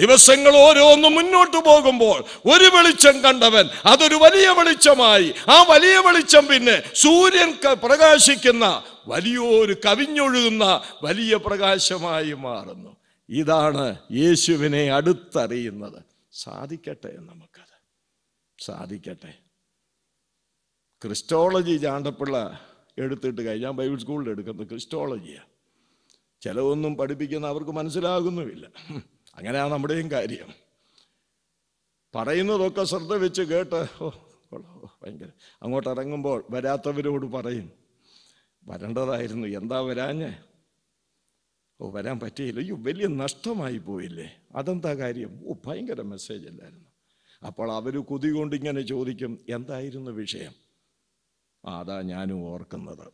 ദിവസങ്ങൾ ഓരോന്നും മുന്നോട്ട് പോകുമ്പോൾ ഒരു വെളിച്ചം കണ്ടവൻ അതൊരു വലിയ വെളിച്ചമായി ആ വലിയ വെളിച്ചം പിന്നെ സൂര്യൻ പ്രകാശിക്കുന്ന വലിയൊരു കവിഞ്ഞൊഴുകുന്ന വലിയ പ്രകാശമായി മാറുന്നു ഇതാണ് യേശുവിനെ അടുത്തറിയുന്നത് സാധിക്കട്ടെ നമുക്കത് സാധിക്കട്ടെ ക്രിസ്റ്റോളജി ചാണ്ടപ്പിള്ള എടുത്തിട്ട് ഞാൻ ബൈബിൾ സ്കൂളിൽ എടുക്കുന്നത് ക്രിസ്റ്റോളജിയാണ് ചിലവൊന്നും പഠിപ്പിക്കുന്ന അവർക്ക് മനസ്സിലാകുന്നുമില്ല അങ്ങനെയാണ് നമ്മുടെയും കാര്യം പറയുന്നതൊക്കെ ശ്രദ്ധ വെച്ച് കേട്ട് ഓ ഭയങ്കര അങ്ങോട്ട് ഇറങ്ങുമ്പോൾ വരാത്തവരോട് പറയും വരേണ്ടതായിരുന്നു എന്താ വരാഞ്ഞേ ഓ വരാൻ പറ്റിയില്ല അയ്യോ വലിയ നഷ്ടമായി പോയില്ലേ അതെന്താ കാര്യം ഓ ഭയങ്കര മെസ്സേജ് അല്ലായിരുന്നു അപ്പോൾ അവർ കൊതി കൊണ്ട് ഇങ്ങനെ ചോദിക്കും എന്തായിരുന്നു വിഷയം അതാ ഞാനും ഓർക്കുന്നത്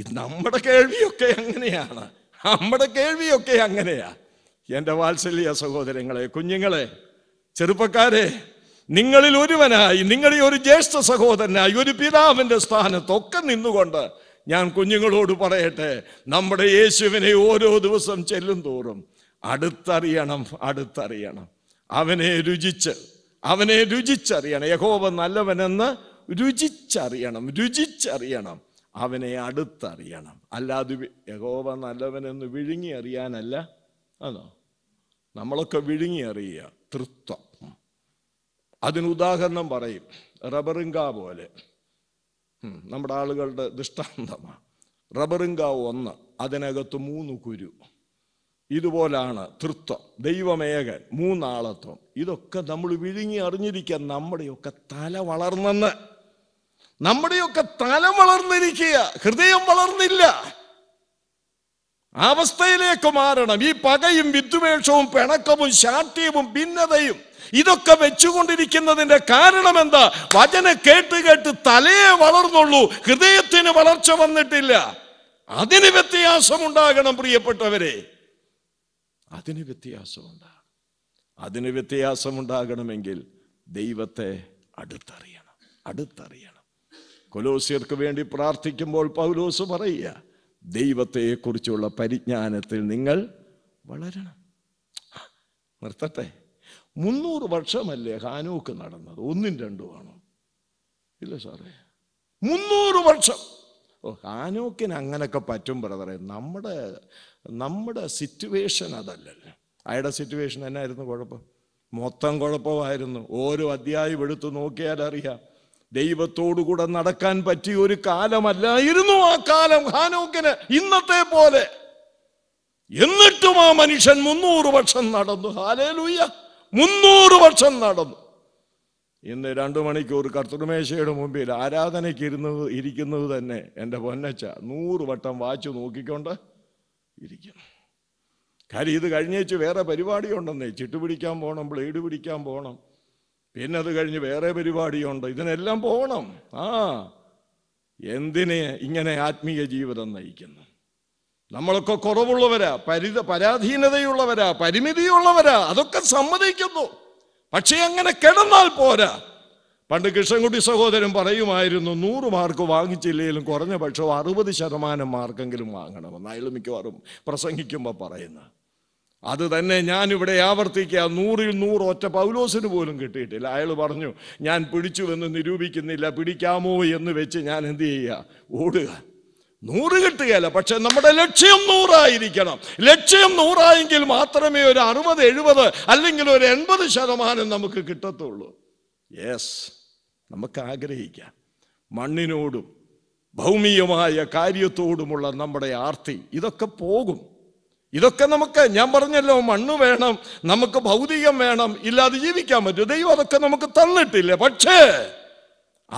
ഇത് നമ്മുടെ കേൾവിയൊക്കെ അങ്ങനെയാണ് നമ്മുടെ കേൾവിയൊക്കെ അങ്ങനെയാ എൻ്റെ വാത്സല്യ സഹോദരങ്ങളെ കുഞ്ഞുങ്ങളെ ചെറുപ്പക്കാരെ നിങ്ങളിൽ ഒരുവനായി നിങ്ങളീ ഒരു ജ്യേഷ്ഠ സഹോദരനായി ഒരു പിതാവിൻ്റെ സ്ഥാനത്തൊക്കെ നിന്നുകൊണ്ട് ഞാൻ കുഞ്ഞുങ്ങളോട് പറയട്ടെ നമ്മുടെ യേശുവിനെ ഓരോ ദിവസം ചെല്ലും തോറും അടുത്തറിയണം അടുത്തറിയണം അവനെ രുചിച്ച് അവനെ രുചിച്ചറിയണം യഹോവ നല്ലവനെന്ന് രുചിച്ചറിയണം രുചിച്ചറിയണം അവനെ അടുത്തറിയണം അല്ലാതെ യഹോവ നല്ലവനെന്ന് വിഴുങ്ങി അറിയാനല്ല ആണോ നമ്മളൊക്കെ വിഴുങ്ങി അറിയുക തൃത്വം അതിനുദാഹരണം പറയും റബറിങ്ക പോലെ നമ്മുടെ ആളുകളുടെ ദൃഷ്ടാന്തമാണ് റബറിങ്കാവ് ഒന്ന് അതിനകത്ത് മൂന്ന് കുരു ഇതുപോലാണ് തൃത്വം ദൈവമേകൻ മൂന്നാളത്വം ഇതൊക്കെ നമ്മൾ വിഴുങ്ങി അറിഞ്ഞിരിക്കാൻ നമ്മുടെയൊക്കെ തല വളർന്നെന്ന് നമ്മുടെയൊക്കെ തല വളർന്നിരിക്കുക ഹൃദയം വളർന്നില്ല അവസ്ഥയിലേക്ക് മാറണം ഈ പകയും വിദ്വേഷവും പിണക്കവും ശാഠ്യവും ഭിന്നതയും ഇതൊക്കെ വെച്ചുകൊണ്ടിരിക്കുന്നതിന്റെ കാരണം എന്താ വചന കേട്ട് കേട്ട് തലയെ വളർന്നുള്ളൂ ഹൃദയത്തിന് വളർച്ച വന്നിട്ടില്ല അതിന് ഉണ്ടാകണം പ്രിയപ്പെട്ടവരെ അതിന് വ്യത്യാസമുണ്ടാകണം അതിന് ഉണ്ടാകണമെങ്കിൽ ദൈവത്തെ അടുത്തറിയണം അടുത്തറിയണം കൊലോസ്യർക്ക് വേണ്ടി പ്രാർത്ഥിക്കുമ്പോൾ പൗലോസ് പറയുക ദൈവത്തെക്കുറിച്ചുള്ള പരിജ്ഞാനത്തിൽ നിങ്ങൾ വളരണം നിർത്തട്ടെ മുന്നൂറ് വർഷമല്ലേ ഹാനൂക്ക് നടന്നത് ഒന്നും രണ്ടുമാണോ ഇല്ല സാറേ മുന്നൂറ് വർഷം ഓ ഹാനൂക്കിന് അങ്ങനെയൊക്കെ പറ്റും ബ്രദറെ നമ്മുടെ നമ്മുടെ സിറ്റുവേഷൻ അതല്ലല്ലോ അയാളുടെ സിറ്റുവേഷൻ എന്നായിരുന്നു കുഴപ്പം മൊത്തം കുഴപ്പമായിരുന്നു ഓരോ അധ്യായം എടുത്തു നോക്കിയാലറിയാം ദൈവത്തോടുകൂടെ നടക്കാൻ പറ്റിയ ഒരു കാലമല്ലായിരുന്നു ആ കാലം ഹാനോക്കിന് ഇന്നത്തെ പോലെ എന്നിട്ടും ആ മനുഷ്യൻ മുന്നൂറ് വർഷം നടന്നു ഹാലേലൂയ്യ മുന്നൂറ് വർഷം നടന്നു ഇന്ന് രണ്ടു മണിക്കൂർ കർത്തൃമേശയുടെ മുമ്പിൽ ആരാധനയ്ക്ക് ഇരുന്നത് ഇരിക്കുന്നത് തന്നെ എൻ്റെ പൊന്നച്ച നൂറ് വട്ടം വാച്ച് നോക്കിക്കൊണ്ട് ഇരിക്കും കാര്യം ഇത് കഴിഞ്ഞേച്ച് വേറെ പരിപാടിയുണ്ടെന്നേ ചിട്ടു പിടിക്കാൻ പോകണം ബ്ലേഡ് പിടിക്കാൻ പോകണം പിന്നെ അത് കഴിഞ്ഞ് വേറെ പരിപാടിയുണ്ട് ഇതിനെല്ലാം പോകണം ആ എന്തിനെ ഇങ്ങനെ ആത്മീയ ജീവിതം നയിക്കുന്നു നമ്മളൊക്കെ കുറവുള്ളവരാ പരിത പരാധീനതയുള്ളവരാ പരിമിതിയുള്ളവരാ അതൊക്കെ സമ്മതിക്കുന്നു പക്ഷേ അങ്ങനെ കിടന്നാൽ പോരാ പണ്ട് കൃഷ്ണൻകുട്ടി സഹോദരൻ പറയുമായിരുന്നു നൂറ് മാർക്ക് വാങ്ങിച്ചില്ലെങ്കിലും കുറഞ്ഞ പക്ഷം അറുപത് ശതമാനം മാർക്കെങ്കിലും വാങ്ങണമെന്ന് അയാൾ മിക്കവാറും പ്രസംഗിക്കുമ്പോൾ പറയുന്നത് അത് തന്നെ ഞാനിവിടെ ആവർത്തിക്കുക നൂറിൽ നൂറ് ഒറ്റ പൗലോസിന് പോലും കിട്ടിയിട്ടില്ല അയാൾ പറഞ്ഞു ഞാൻ പിടിച്ചുവെന്ന് നിരൂപിക്കുന്നില്ല പിടിക്കാമോ എന്ന് വെച്ച് ഞാൻ എന്ത് ചെയ്യുക ഓടുക നൂറ് കിട്ടുകയല്ല പക്ഷെ നമ്മുടെ ലക്ഷ്യം നൂറായിരിക്കണം ലക്ഷ്യം നൂറായെങ്കിൽ മാത്രമേ ഒരു അറുപത് എഴുപത് അല്ലെങ്കിൽ ഒരു എൺപത് ശതമാനം നമുക്ക് കിട്ടത്തുള്ളൂ യെസ് നമുക്ക് ആഗ്രഹിക്കാം മണ്ണിനോടും ഭൗമികമായ കാര്യത്തോടുമുള്ള നമ്മുടെ ആർത്തി ഇതൊക്കെ പോകും ഇതൊക്കെ നമുക്ക് ഞാൻ പറഞ്ഞല്ലോ മണ്ണ് വേണം നമുക്ക് ഭൗതികം വേണം ഇല്ലാതെ ജീവിക്കാൻ പറ്റും ദൈവം അതൊക്കെ നമുക്ക് തന്നിട്ടില്ല പക്ഷേ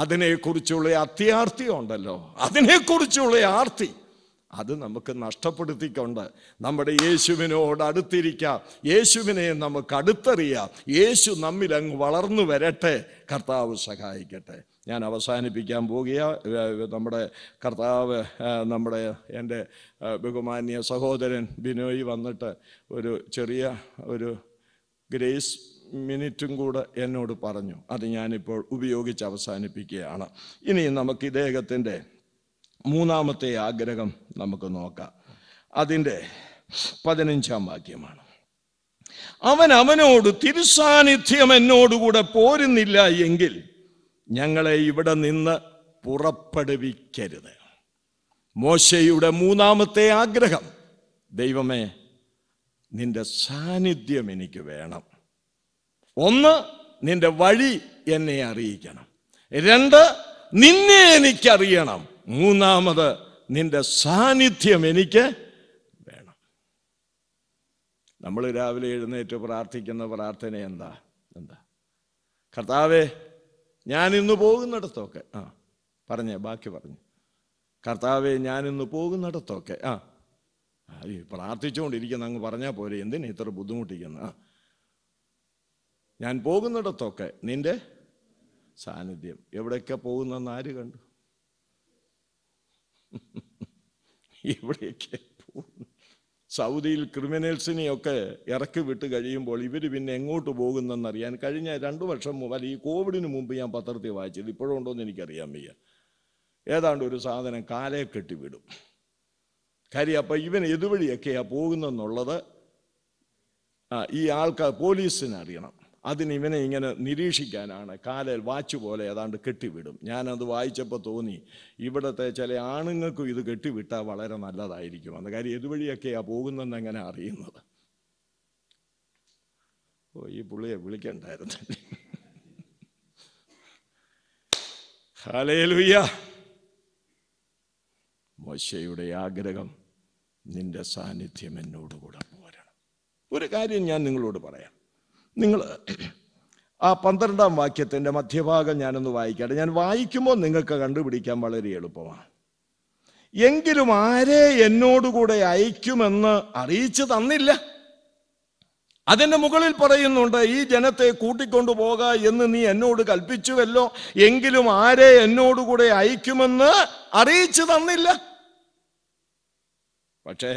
അതിനെക്കുറിച്ചുള്ള അത്യാർത്ഥി ഉണ്ടല്ലോ അതിനെക്കുറിച്ചുള്ള ആർത്തി അത് നമുക്ക് നഷ്ടപ്പെടുത്തിക്കൊണ്ട് നമ്മുടെ യേശുവിനോട് അടുത്തിരിക്കാം യേശുവിനെ നമുക്ക് അടുത്തറിയാം യേശു നമ്മിൽ അങ്ങ് വളർന്നു വരട്ടെ കർത്താവ് സഹായിക്കട്ടെ ഞാൻ അവസാനിപ്പിക്കാൻ പോകുക നമ്മുടെ കർത്താവ് നമ്മുടെ എൻ്റെ ബഹുമാന്യ സഹോദരൻ ബിനോയ് വന്നിട്ട് ഒരു ചെറിയ ഒരു ഗ്രേസ് മിനിറ്റും കൂടെ എന്നോട് പറഞ്ഞു അത് ഞാനിപ്പോൾ ഉപയോഗിച്ച് അവസാനിപ്പിക്കുകയാണ് ഇനി നമുക്ക് ഇദ്ദേഹത്തിൻ്റെ മൂന്നാമത്തെ ആഗ്രഹം നമുക്ക് നോക്കാം അതിൻ്റെ പതിനഞ്ചാം വാക്യമാണ് അവൻ അവനോട് തിരുസാന്നിധ്യം എന്നോടുകൂടെ പോരുന്നില്ല എങ്കിൽ ഞങ്ങളെ ഇവിടെ നിന്ന് പുറപ്പെടുവിക്കരുത് മോശയുടെ മൂന്നാമത്തെ ആഗ്രഹം ദൈവമേ നിന്റെ സാന്നിധ്യം എനിക്ക് വേണം ഒന്ന് നിന്റെ വഴി എന്നെ അറിയിക്കണം രണ്ട് നിന്നെ എനിക്കറിയണം മൂന്നാമത് നിന്റെ സാന്നിധ്യം എനിക്ക് വേണം നമ്മൾ രാവിലെ എഴുന്നേറ്റ് പ്രാർത്ഥിക്കുന്ന പ്രാർത്ഥന എന്താ എന്താ കർത്താവേ ഞാനിന്ന് പോകുന്നിടത്തൊക്കെ ആ പറഞ്ഞേ ബാക്കി പറഞ്ഞു കർത്താവെ ഞാനിന്ന് പോകുന്നിടത്തൊക്കെ ആ ഈ പ്രാർത്ഥിച്ചുകൊണ്ടിരിക്കുന്ന അങ്ങ് പറഞ്ഞാൽ പോരെ എന്തിനാ ഇത്ര ബുദ്ധിമുട്ടിക്കുന്ന ആ ഞാൻ പോകുന്നിടത്തൊക്കെ നിന്റെ സാന്നിധ്യം എവിടെയൊക്കെ പോകുന്നെന്ന് ആര് കണ്ടു എവിടെയൊക്കെ പോകുന്നു സൗദിയിൽ ക്രിമിനൽസിനെയൊക്കെ ഇറക്കി വിട്ട് കഴിയുമ്പോൾ ഇവർ പിന്നെ എങ്ങോട്ട് അറിയാൻ കഴിഞ്ഞ രണ്ട് വർഷം മുമ്പ് അല്ല ഈ കോവിഡിന് മുമ്പ് ഞാൻ പത്രത്തിൽ വായിച്ചത് ഉണ്ടോ എന്ന് എനിക്കറിയാൻ വയ്യ ഏതാണ്ട് ഒരു സാധനം കാലെ കെട്ടിവിടും കാര്യം അപ്പം ഇവൻ ഇതുവഴിയൊക്കെയാണ് പോകുന്നെന്നുള്ളത് ഈ ആൾക്കാർ പോലീസിനറിയണം അതിന് ഇവനെ ഇങ്ങനെ നിരീക്ഷിക്കാനാണ് കാലിൽ വാച്ച് പോലെ ഏതാണ്ട് കെട്ടിവിടും ഞാനത് വായിച്ചപ്പോൾ തോന്നി ഇവിടുത്തെ ചില ആണുങ്ങൾക്കും ഇത് കെട്ടിവിട്ടാൽ വളരെ നല്ലതായിരിക്കും എന്ന കാര്യം ഇതുവഴിയൊക്കെയാണ് പോകുന്നതെന്ന് എങ്ങനെ അറിയുന്നത് ഓ ഈ പുള്ളിയെ വിളിക്കണ്ടായിരുന്നു ഹാലേലുയ്യ മോശയുടെ ആഗ്രഹം നിന്റെ സാന്നിധ്യം എന്നോട് കൂടെ പോരണം ഒരു കാര്യം ഞാൻ നിങ്ങളോട് പറയാം നിങ്ങൾ ആ പന്ത്രണ്ടാം വാക്യത്തിൻ്റെ മധ്യഭാഗം ഞാനൊന്ന് വായിക്കട്ടെ ഞാൻ വായിക്കുമ്പോൾ നിങ്ങൾക്ക് കണ്ടുപിടിക്കാൻ വളരെ എളുപ്പമാണ് എങ്കിലും ആരെ എന്നോടുകൂടെ അയക്കുമെന്ന് അറിയിച്ചു തന്നില്ല അതിൻ്റെ മുകളിൽ പറയുന്നുണ്ട് ഈ ജനത്തെ കൂട്ടിക്കൊണ്ടുപോക എന്ന് നീ എന്നോട് കൽപ്പിച്ചുവല്ലോ എങ്കിലും ആരെ എന്നോടുകൂടെ അയക്കുമെന്ന് അറിയിച്ചു തന്നില്ല പക്ഷേ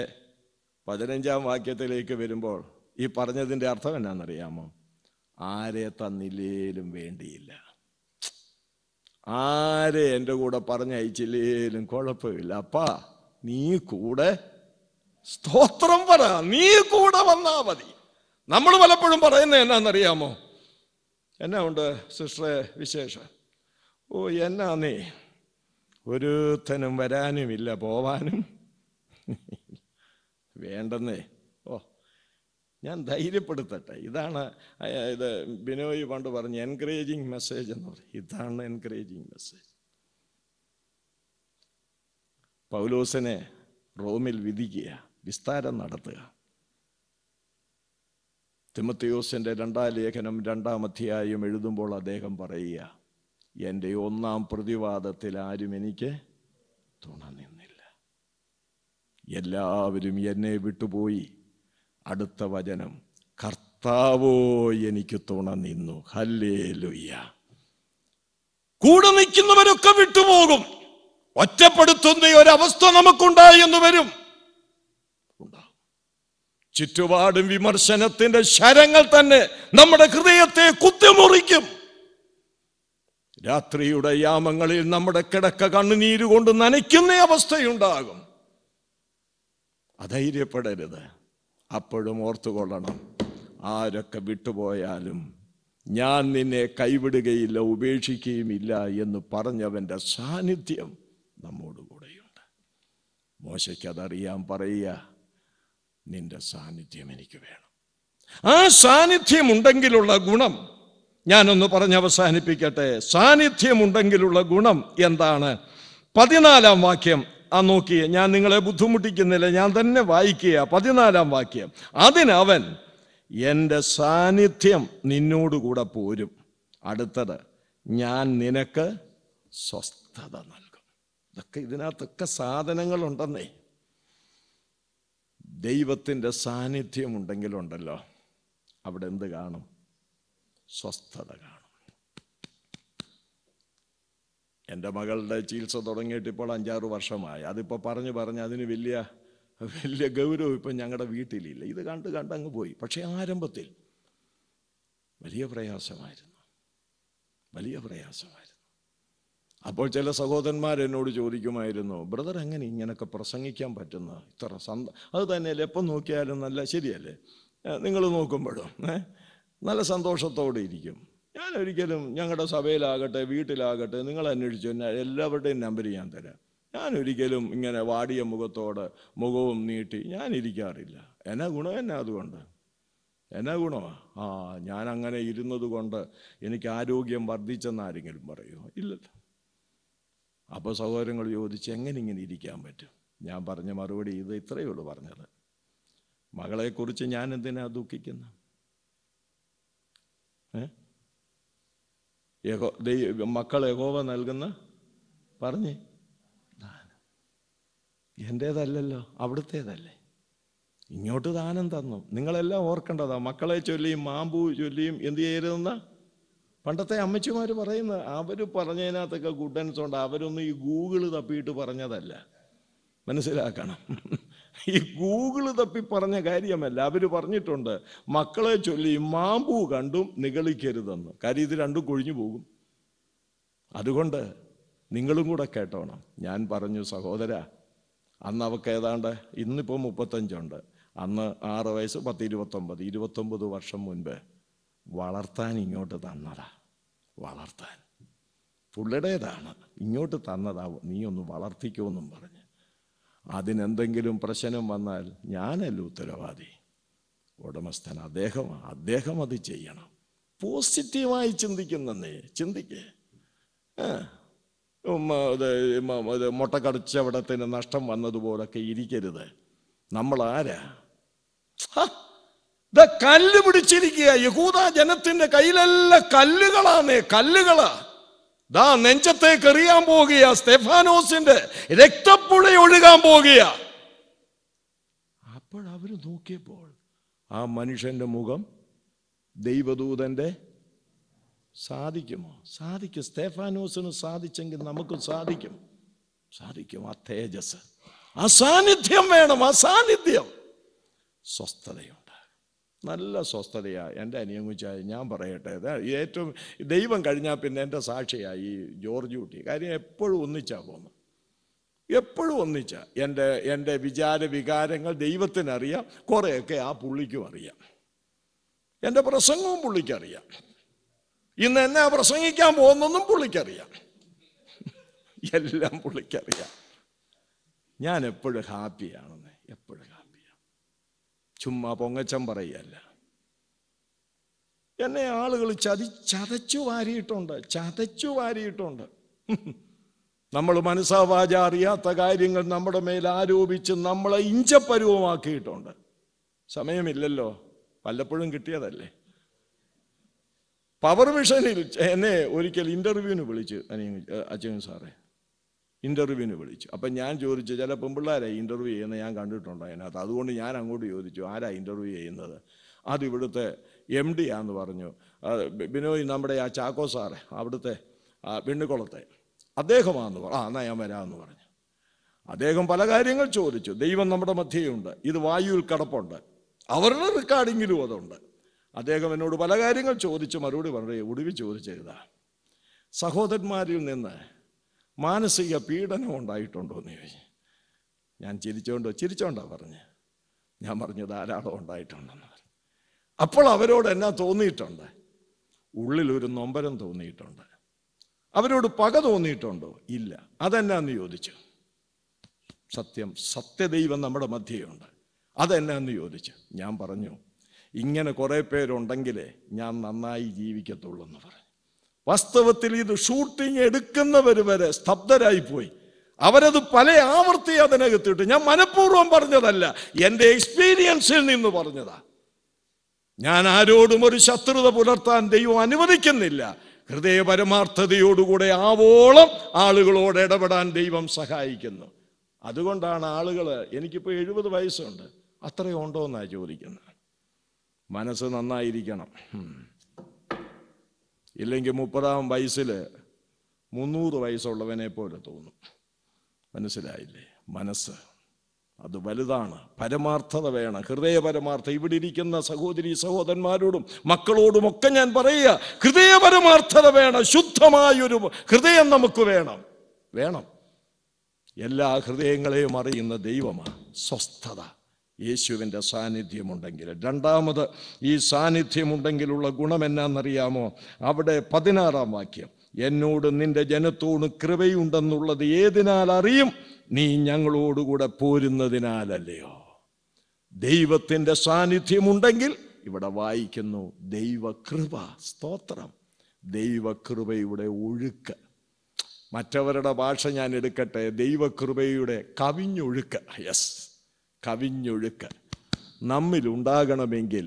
പതിനഞ്ചാം വാക്യത്തിലേക്ക് വരുമ്പോൾ ഈ പറഞ്ഞതിൻ്റെ അർത്ഥം എന്നാണെന്നറിയാമോ ആരെ തന്നില്ലേലും വേണ്ടിയില്ല ആരെ എൻ്റെ കൂടെ പറഞ്ഞയച്ചില്ലേലും കുഴപ്പമില്ല അപ്പാ നീ കൂടെ സ്തോത്രം പറ നീ കൂടെ വന്നാ മതി നമ്മൾ പലപ്പോഴും പറയുന്നത് എന്നാണെന്നറിയാമോ എന്നാ ഉണ്ട് സിസ്റ്ററെ വിശേഷം ഓ എന്നാ നീ ഒരുത്തനും വരാനുമില്ല പോവാനും വേണ്ടെന്നേ ഞാൻ ധൈര്യപ്പെടുത്തട്ടെ ഇതാണ് ഇത് ബിനോയ് പണ്ട് പറഞ്ഞ എൻകറേജിങ് മെസ്സേജ് എന്ന് പറയും ഇതാണ് എൻകറേജിങ് മെസ്സേജ് പൗലോസിനെ റോമിൽ വിധിക്കുക വിസ്താരം നടത്തുക തിമത്തിയോസിൻ്റെ രണ്ടാം ലേഖനം രണ്ടാം അധ്യായം എഴുതുമ്പോൾ അദ്ദേഹം പറയുക എൻ്റെ ഒന്നാം പ്രതിവാദത്തിൽ ആരും എനിക്ക് തുണ നിന്നില്ല എല്ലാവരും എന്നെ വിട്ടുപോയി അടുത്ത വചനം കർത്താവോ എനിക്ക് തുണ നിന്നു ഹല്ലേ ലുയ്യ കൂടെ നിൽക്കുന്നവരൊക്കെ വിട്ടുപോകും ഒറ്റപ്പെടുത്തുന്ന ഒരവസ്ഥ നമുക്കുണ്ടായി എന്ന് വരും ചുറ്റുപാടും വിമർശനത്തിന്റെ ശരങ്ങൾ തന്നെ നമ്മുടെ ഹൃദയത്തെ കുത്തിമുറിക്കും രാത്രിയുടെ യാമങ്ങളിൽ നമ്മുടെ കിടക്ക കണ്ണുനീര് കൊണ്ട് നനയ്ക്കുന്ന അവസ്ഥയുണ്ടാകും അധൈര്യപ്പെടരുത് അപ്പോഴും ഓർത്തുകൊള്ളണം ആരൊക്കെ വിട്ടുപോയാലും ഞാൻ നിന്നെ കൈവിടുകയില്ല ഉപേക്ഷിക്കുകയുമില്ല എന്ന് പറഞ്ഞവൻ്റെ സാന്നിധ്യം നമ്മോടുകൂടെയുണ്ട് മോശയ്ക്കതറിയാൻ പറയുക നിന്റെ സാന്നിധ്യം എനിക്ക് വേണം ആ സാന്നിധ്യം ഉണ്ടെങ്കിലുള്ള ഗുണം ഞാനൊന്ന് പറഞ്ഞ് അവസാനിപ്പിക്കട്ടെ സാന്നിധ്യം ഉണ്ടെങ്കിലുള്ള ഗുണം എന്താണ് പതിനാലാം വാക്യം ആ നോക്കിയ ഞാൻ നിങ്ങളെ ബുദ്ധിമുട്ടിക്കുന്നില്ല ഞാൻ തന്നെ വായിക്കുക പതിനാലാം വാക്യം അതിനവൻ എൻ്റെ സാന്നിധ്യം നിന്നോടുകൂടെ പോരും അടുത്തത് ഞാൻ നിനക്ക് സ്വസ്ഥത നൽകും ഇതൊക്കെ ഇതിനകത്തൊക്കെ സാധനങ്ങളുണ്ടെന്നേ ദൈവത്തിൻ്റെ സാന്നിധ്യം ഉണ്ടെങ്കിലുണ്ടല്ലോ അവിടെ എന്ത് കാണും സ്വസ്ഥത കാണും എൻ്റെ മകളുടെ ചികിത്സ തുടങ്ങിയിട്ട് ഇപ്പോൾ അഞ്ചാറ് വർഷമായി അതിപ്പോൾ പറഞ്ഞു പറഞ്ഞ് അതിന് വലിയ വലിയ ഗൗരവം ഇപ്പം ഞങ്ങളുടെ വീട്ടിലില്ല ഇത് കണ്ട് കണ്ട് അങ്ങ് പോയി പക്ഷേ ആരംഭത്തിൽ വലിയ പ്രയാസമായിരുന്നു വലിയ പ്രയാസമായിരുന്നു അപ്പോൾ ചില സഹോദരന്മാർ എന്നോട് ചോദിക്കുമായിരുന്നു ബ്രദർ എങ്ങനെ ഇങ്ങനെയൊക്കെ പ്രസംഗിക്കാൻ പറ്റുന്ന ഇത്ര സന്ത അത് തന്നെയല്ലേ എപ്പം നോക്കിയാലും നല്ല ശരിയല്ലേ നിങ്ങൾ നോക്കുമ്പോഴും നല്ല സന്തോഷത്തോടെ ഇരിക്കും ഞാൻ ഒരിക്കലും ഞങ്ങളുടെ സഭയിലാകട്ടെ വീട്ടിലാകട്ടെ നിങ്ങൾ അന്വേഷിച്ചു എല്ലാവരുടെയും നമ്പർ ഞാൻ തരാം ഞാൻ ഒരിക്കലും ഇങ്ങനെ വാടിയ മുഖത്തോടെ മുഖവും നീട്ടി ഞാൻ ഇരിക്കാറില്ല എന്നെ ഗുണം എന്നെ അതുകൊണ്ട് എന്നെ ഗുണമാ ആ ഞാൻ അങ്ങനെ ഇരുന്നത് കൊണ്ട് എനിക്ക് ആരോഗ്യം വർദ്ധിച്ചെന്ന് ആരെങ്കിലും പറയുമോ ഇല്ലല്ലോ അപ്പോൾ സഹോദരങ്ങൾ ചോദിച്ച് എങ്ങനെ ഇങ്ങനെ ഇരിക്കാൻ പറ്റും ഞാൻ പറഞ്ഞ മറുപടി ഇത് ഇത്രയേ ഉള്ളൂ പറഞ്ഞത് മകളെക്കുറിച്ച് ഞാൻ എന്തിനാ ദുഃഖിക്കുന്നത് ഏ യഹോ ദൈവ മക്കൾ യഹോവ നൽകുന്ന പറഞ്ഞ് ദാനം എൻ്റേതല്ലല്ലോ അവിടുത്തേതല്ലേ ഇങ്ങോട്ട് ദാനം തന്നു നിങ്ങളെല്ലാം ഓർക്കേണ്ടതാ മക്കളെ ചൊല്ലിയും മാമ്പൂ ചൊല്ലിയും എന്ത് ചെയ്യരുതെന്ന പണ്ടത്തെ അമ്മച്ചിമാർ പറയുന്നത് അവർ പറഞ്ഞതിനകത്തൊക്കെ ഗുഡൻസ് ഉണ്ട് അവരൊന്നും ഈ ഗൂഗിള് തപ്പിയിട്ട് പറഞ്ഞതല്ല മനസ്സിലാക്കണം ഈ ഗൂഗിള് തപ്പി പറഞ്ഞ കാര്യമല്ല അവർ പറഞ്ഞിട്ടുണ്ട് മക്കളെ ചൊല്ലി മാമ്പൂ കണ്ടും നികളിക്കരുതെന്ന് കാര്യം ഇത് രണ്ടും കൊഴിഞ്ഞു പോകും അതുകൊണ്ട് നിങ്ങളും കൂടെ കേട്ടോണം ഞാൻ പറഞ്ഞു സഹോദര അന്ന് അവക്ക് ഏതാണ്ട് ഇന്നിപ്പോൾ മുപ്പത്തഞ്ചുണ്ട് അന്ന് ആറ് വയസ്സ് പത്ത് ഇരുപത്തൊമ്പത് ഇരുപത്തൊമ്പത് വർഷം മുൻപ് വളർത്താൻ ഇങ്ങോട്ട് തന്നതാ വളർത്താൻ പുള്ളിടേതാണ് ഇങ്ങോട്ട് തന്നതാ നീ ഒന്ന് വളർത്തിക്കോ എന്നും പറഞ്ഞു അതിനെന്തെങ്കിലും പ്രശ്നം വന്നാൽ ഞാനല്ല ഉത്തരവാദി ഉടമസ്ഥൻ അദ്ദേഹം അദ്ദേഹം അത് ചെയ്യണം പോസിറ്റീവായി ചിന്തിക്കുന്നേ ചിന്തിക്കേ മുട്ടക്കടച്ചവിടത്തിന് നഷ്ടം വന്നതുപോലൊക്കെ ഇരിക്കരുത് നമ്മൾ ആരാ കല്ല് പിടിച്ചിരിക്കുക യഹൂദ ജനത്തിന്റെ കയ്യിലല്ല കല്ലുകളാന്നേ കല്ലുകളാ ദാ നെഞ്ചത്തെ കറിയാൻ പോകുക സ്റ്റെഫാനോസിന്റെ രക്തപ്പുഴ ഒഴുകാൻ പോകുക അവർ നോക്കിയപ്പോൾ ആ മനുഷ്യന്റെ മുഖം ദൈവദൂതന്റെ സാധിക്കുമോ സാധിക്കും സ്റ്റെഫാനോസിന് സാധിച്ചെങ്കിൽ നമുക്കും സാധിക്കും സാധിക്കും ആ തേജസ് ആ സാന്നിധ്യം വേണം ആ സാന്നിധ്യം നല്ല സ്വസ്ഥതയാണ് എൻ്റെ അനിയൻ കുച്ചായി ഞാൻ പറയട്ടെ ഏറ്റവും ദൈവം കഴിഞ്ഞാൽ പിന്നെ എൻ്റെ സാക്ഷിയായി ഈ ജോർജ് കുട്ടി കാര്യം എപ്പോഴും ഒന്നിച്ചാ പോകുന്നു എപ്പോഴും ഒന്നിച്ച എൻ്റെ എൻ്റെ വിചാര വികാരങ്ങൾ ദൈവത്തിനറിയാം കുറേയൊക്കെ ആ പുള്ളിക്കും അറിയാം എൻ്റെ പ്രസംഗവും പുള്ളിക്കറിയാം ഇന്ന് എന്നെ പ്രസംഗിക്കാൻ പോകുന്നതും പുള്ളിക്കറിയാം എല്ലാം പുള്ളിക്കറിയാം ഞാൻ എപ്പോഴും ഹാപ്പിയാണെന്ന് എപ്പോഴും ചുമ്മാ പൊങ്ങച്ചം പറയല്ല എന്നെ ആളുകൾ ചതി ചതച്ചു വാരിയിട്ടുണ്ട് ചതച്ചു വാരിയിട്ടുണ്ട് നമ്മൾ മനസ്സാവാച അറിയാത്ത കാര്യങ്ങൾ നമ്മുടെ മേൽ ആരോപിച്ച് നമ്മളെ ഇഞ്ചപ്പരുവമാക്കിയിട്ടുണ്ട് സമയമില്ലല്ലോ വല്ലപ്പോഴും കിട്ടിയതല്ലേ പവർ മിഷനിൽ എന്നെ ഒരിക്കൽ ഇൻ്റർവ്യൂവിന് വിളിച്ച് അനിയ അജയൻ സാറേ ഇൻ്റർവ്യൂവിന് വിളിച്ചു അപ്പം ഞാൻ ചോദിച്ചു ചില പെമ്പിള്ളേരെ ഇൻ്റർവ്യൂ ചെയ്യുന്ന ഞാൻ കണ്ടിട്ടുണ്ടോ അതിനകത്ത് അതുകൊണ്ട് ഞാൻ അങ്ങോട്ട് ചോദിച്ചു ആരാ ഇൻ്റർവ്യൂ ചെയ്യുന്നത് അത് ഇവിടുത്തെ എം ഡി ആന്ന് പറഞ്ഞു ബിനോയ് നമ്മുടെ ആ ചാക്കോ സാറ് അവിടുത്തെ വെണ്ണിക്കുളത്തെ അദ്ദേഹമാണെന്ന് പറ ആ എന്നാൽ ഞാൻ വരാമെന്ന് പറഞ്ഞു അദ്ദേഹം പല കാര്യങ്ങൾ ചോദിച്ചു ദൈവം നമ്മുടെ മധ്യയുണ്ട് ഇത് വായുവിൽ കിടപ്പുണ്ട് അവരുടെ റെക്കോർഡിങ്ങിലും അതുണ്ട് അദ്ദേഹം എന്നോട് പല കാര്യങ്ങൾ ചോദിച്ചു മറുപടി പറഞ്ഞു ഒടുവിൽ ചോദിച്ചെഴുതാ സഹോദരന്മാരിൽ നിന്ന് മാനസിക പീഡനം ഉണ്ടായിട്ടുണ്ടോ എന്ന് ചോദിച്ചു ഞാൻ ചിരിച്ചോണ്ടോ ചിരിച്ചോണ്ടാ പറഞ്ഞ് ഞാൻ പറഞ്ഞു ധാരാളം ഉണ്ടായിട്ടുണ്ടെന്ന് പറഞ്ഞു അപ്പോൾ അവരോട് എന്നാ തോന്നിയിട്ടുണ്ട് ഉള്ളിലൊരു നൊമ്പരം തോന്നിയിട്ടുണ്ട് അവരോട് പക തോന്നിയിട്ടുണ്ടോ ഇല്ല അതെന്നാന്ന് ചോദിച്ചു സത്യം സത്യദൈവം നമ്മുടെ മധ്യയുണ്ട് അതെന്നാന്ന് ചോദിച്ചു ഞാൻ പറഞ്ഞു ഇങ്ങനെ കുറേ പേരുണ്ടെങ്കിലേ ഞാൻ നന്നായി ജീവിക്കത്തുള്ളൂ എന്ന് പറഞ്ഞു വാസ്തവത്തിൽ ഇത് ഷൂട്ടിംഗ് എടുക്കുന്നവർ വരെ സ്തബ്ധരായി പോയി അവരത് പല ആവർത്തി അതിനകത്തിട്ട് ഞാൻ മനഃപൂർവ്വം പറഞ്ഞതല്ല എൻ്റെ എക്സ്പീരിയൻസിൽ നിന്ന് പറഞ്ഞതാ ഞാൻ ആരോടും ഒരു ശത്രുത പുലർത്താൻ ദൈവം അനുവദിക്കുന്നില്ല ഹൃദയ പരമാർത്ഥതയോടുകൂടെ ആവോളം ആളുകളോട് ഇടപെടാൻ ദൈവം സഹായിക്കുന്നു അതുകൊണ്ടാണ് ആളുകൾ എനിക്കിപ്പോൾ എഴുപത് വയസ്സുണ്ട് അത്രയും ഉണ്ടോ എന്നാണ് ചോദിക്കുന്നത് മനസ്സ് നന്നായിരിക്കണം ഇല്ലെങ്കിൽ മുപ്പതാം വയസ്സിൽ മുന്നൂറ് വയസ്സുള്ളവനെ പോലെ തോന്നും മനസ്സിലായില്ലേ മനസ്സ് അത് വലുതാണ് പരമാർത്ഥത വേണം ഹൃദയ പരമാർത്ഥം ഇവിടെ ഇരിക്കുന്ന സഹോദരി സഹോദരന്മാരോടും മക്കളോടുമൊക്കെ ഞാൻ പറയുക ഹൃദയ പരമാർത്ഥത വേണം ശുദ്ധമായൊരു ഹൃദയം നമുക്ക് വേണം വേണം എല്ലാ ഹൃദയങ്ങളെയും അറിയുന്ന ദൈവമാണ് സ്വസ്ഥത യേശുവിൻ്റെ സാന്നിധ്യമുണ്ടെങ്കിൽ രണ്ടാമത് ഈ സാന്നിധ്യമുണ്ടെങ്കിലുള്ള ഗുണം എന്നാണെന്നറിയാമോ അവിടെ പതിനാറാം വാക്യം എന്നോട് നിന്റെ ജനത്തോട് കൃപയുണ്ടെന്നുള്ളത് ഏതിനാൽ അറിയും നീ ഞങ്ങളോടുകൂടെ പോരുന്നതിനാലല്ലയോ ദൈവത്തിൻ്റെ സാന്നിധ്യമുണ്ടെങ്കിൽ ഇവിടെ വായിക്കുന്നു ദൈവകൃപ സ്തോത്രം ദൈവകൃപയുടെ ഒഴുക്ക് മറ്റവരുടെ ഭാഷ ഞാൻ എടുക്കട്ടെ ദൈവകൃപയുടെ കവിഞ്ഞൊഴുക്ക് യെസ് കവിഞ്ഞൊഴുക്ക് നമ്മിലുണ്ടാകണമെങ്കിൽ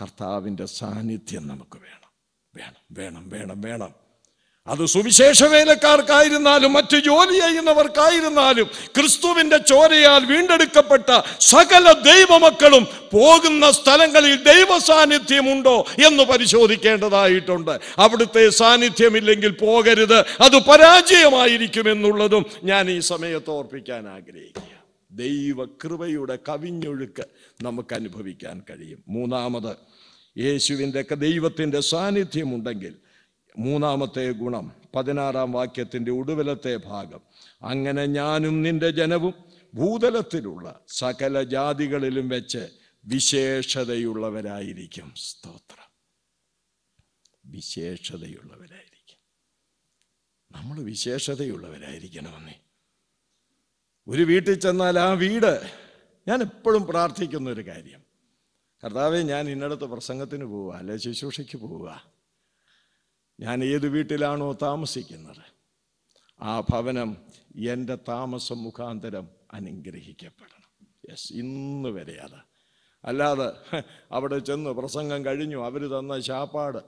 കർത്താവിൻ്റെ സാന്നിധ്യം നമുക്ക് വേണം വേണം വേണം വേണം വേണം അത് സുവിശേഷ വേലക്കാർക്കായിരുന്നാലും മറ്റു ജോലി ചെയ്യുന്നവർക്കായിരുന്നാലും ക്രിസ്തുവിൻ്റെ ചോരയാൽ വീണ്ടെടുക്കപ്പെട്ട സകല ദൈവമക്കളും പോകുന്ന സ്ഥലങ്ങളിൽ ദൈവ സാന്നിധ്യമുണ്ടോ എന്ന് പരിശോധിക്കേണ്ടതായിട്ടുണ്ട് അവിടുത്തെ സാന്നിധ്യമില്ലെങ്കിൽ പോകരുത് അത് പരാജയമായിരിക്കുമെന്നുള്ളതും ഞാൻ ഈ സമയത്ത് ഓർപ്പിക്കാൻ ആഗ്രഹിക്കുക ദൈവകൃപയുടെ കവിഞ്ഞൊഴുക്ക് നമുക്ക് അനുഭവിക്കാൻ കഴിയും മൂന്നാമത് യേശുവിൻ്റെ ഒക്കെ ദൈവത്തിൻ്റെ സാന്നിധ്യമുണ്ടെങ്കിൽ മൂന്നാമത്തെ ഗുണം പതിനാറാം വാക്യത്തിൻ്റെ ഉടുവലത്തെ ഭാഗം അങ്ങനെ ഞാനും നിന്റെ ജനവും ഭൂതലത്തിലുള്ള സകല ജാതികളിലും വെച്ച് വിശേഷതയുള്ളവരായിരിക്കും സ്തോത്രം വിശേഷതയുള്ളവരായിരിക്കും നമ്മൾ വിശേഷതയുള്ളവരായിരിക്കണമെന്നേ ഒരു വീട്ടിൽ ചെന്നാൽ ആ വീട് ഞാൻ എപ്പോഴും പ്രാർത്ഥിക്കുന്ന ഒരു കാര്യം കർത്താവെ ഞാൻ ഇന്നടത്ത് പ്രസംഗത്തിന് പോവുക അല്ലെ ശുശ്രൂഷയ്ക്ക് പോവുക ഞാൻ ഏത് വീട്ടിലാണോ താമസിക്കുന്നത് ആ ഭവനം എൻ്റെ താമസം മുഖാന്തരം അനുഗ്രഹിക്കപ്പെടണം യെസ് ഇന്ന് വരെ അത് അല്ലാതെ അവിടെ ചെന്ന് പ്രസംഗം കഴിഞ്ഞു അവർ തന്ന ശാപ്പാട്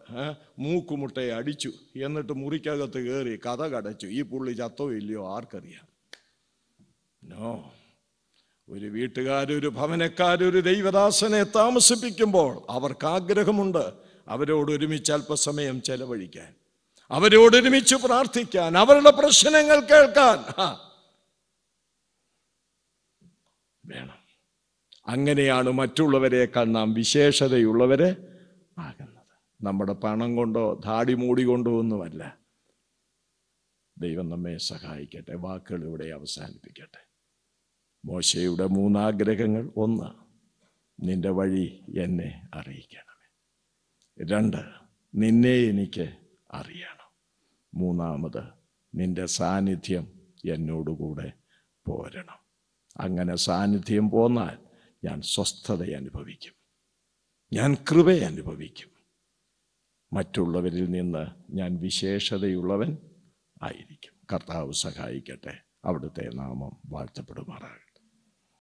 മൂക്കുമുട്ടയെ അടിച്ചു എന്നിട്ട് മുറിക്കകത്ത് കയറി കഥ കടച്ചു ഈ പുള്ളി ചത്തോ ഇല്ലയോ ആർക്കറിയാം നോ ഒരു വീട്ടുകാരൊരു ഭവനക്കാരൊരു ദൈവദാസനെ താമസിപ്പിക്കുമ്പോൾ അവർക്ക് ആഗ്രഹമുണ്ട് അവരോട് ഒരുമിച്ച് അല്പസമയം ചെലവഴിക്കാൻ അവരോടൊരുമിച്ച് പ്രാർത്ഥിക്കാൻ അവരുടെ പ്രശ്നങ്ങൾ കേൾക്കാൻ വേണം അങ്ങനെയാണ് മറ്റുള്ളവരെക്കാൾ നാം വിശേഷതയുള്ളവരെ ആകുന്നത് നമ്മുടെ പണം കൊണ്ടോ ധാടി മൂടി കൊണ്ടോ ഒന്നുമല്ല ദൈവം നമ്മെ സഹായിക്കട്ടെ വാക്കുകൾ ഇവിടെ അവസാനിപ്പിക്കട്ടെ മോശയുടെ മൂന്നാഗ്രഹങ്ങൾ ഒന്ന് നിന്റെ വഴി എന്നെ അറിയിക്കണമേ രണ്ട് നിന്നെ എനിക്ക് അറിയണം മൂന്നാമത് നിന്റെ സാന്നിധ്യം എന്നോടുകൂടെ പോരണം അങ്ങനെ സാന്നിധ്യം പോന്നാൽ ഞാൻ സ്വസ്ഥത അനുഭവിക്കും ഞാൻ കൃപ അനുഭവിക്കും മറ്റുള്ളവരിൽ നിന്ന് ഞാൻ വിശേഷതയുള്ളവൻ ആയിരിക്കും കർത്താവ് സഹായിക്കട്ടെ അവിടുത്തെ നാമം വാഴ്ത്തപ്പെടുമാറാകും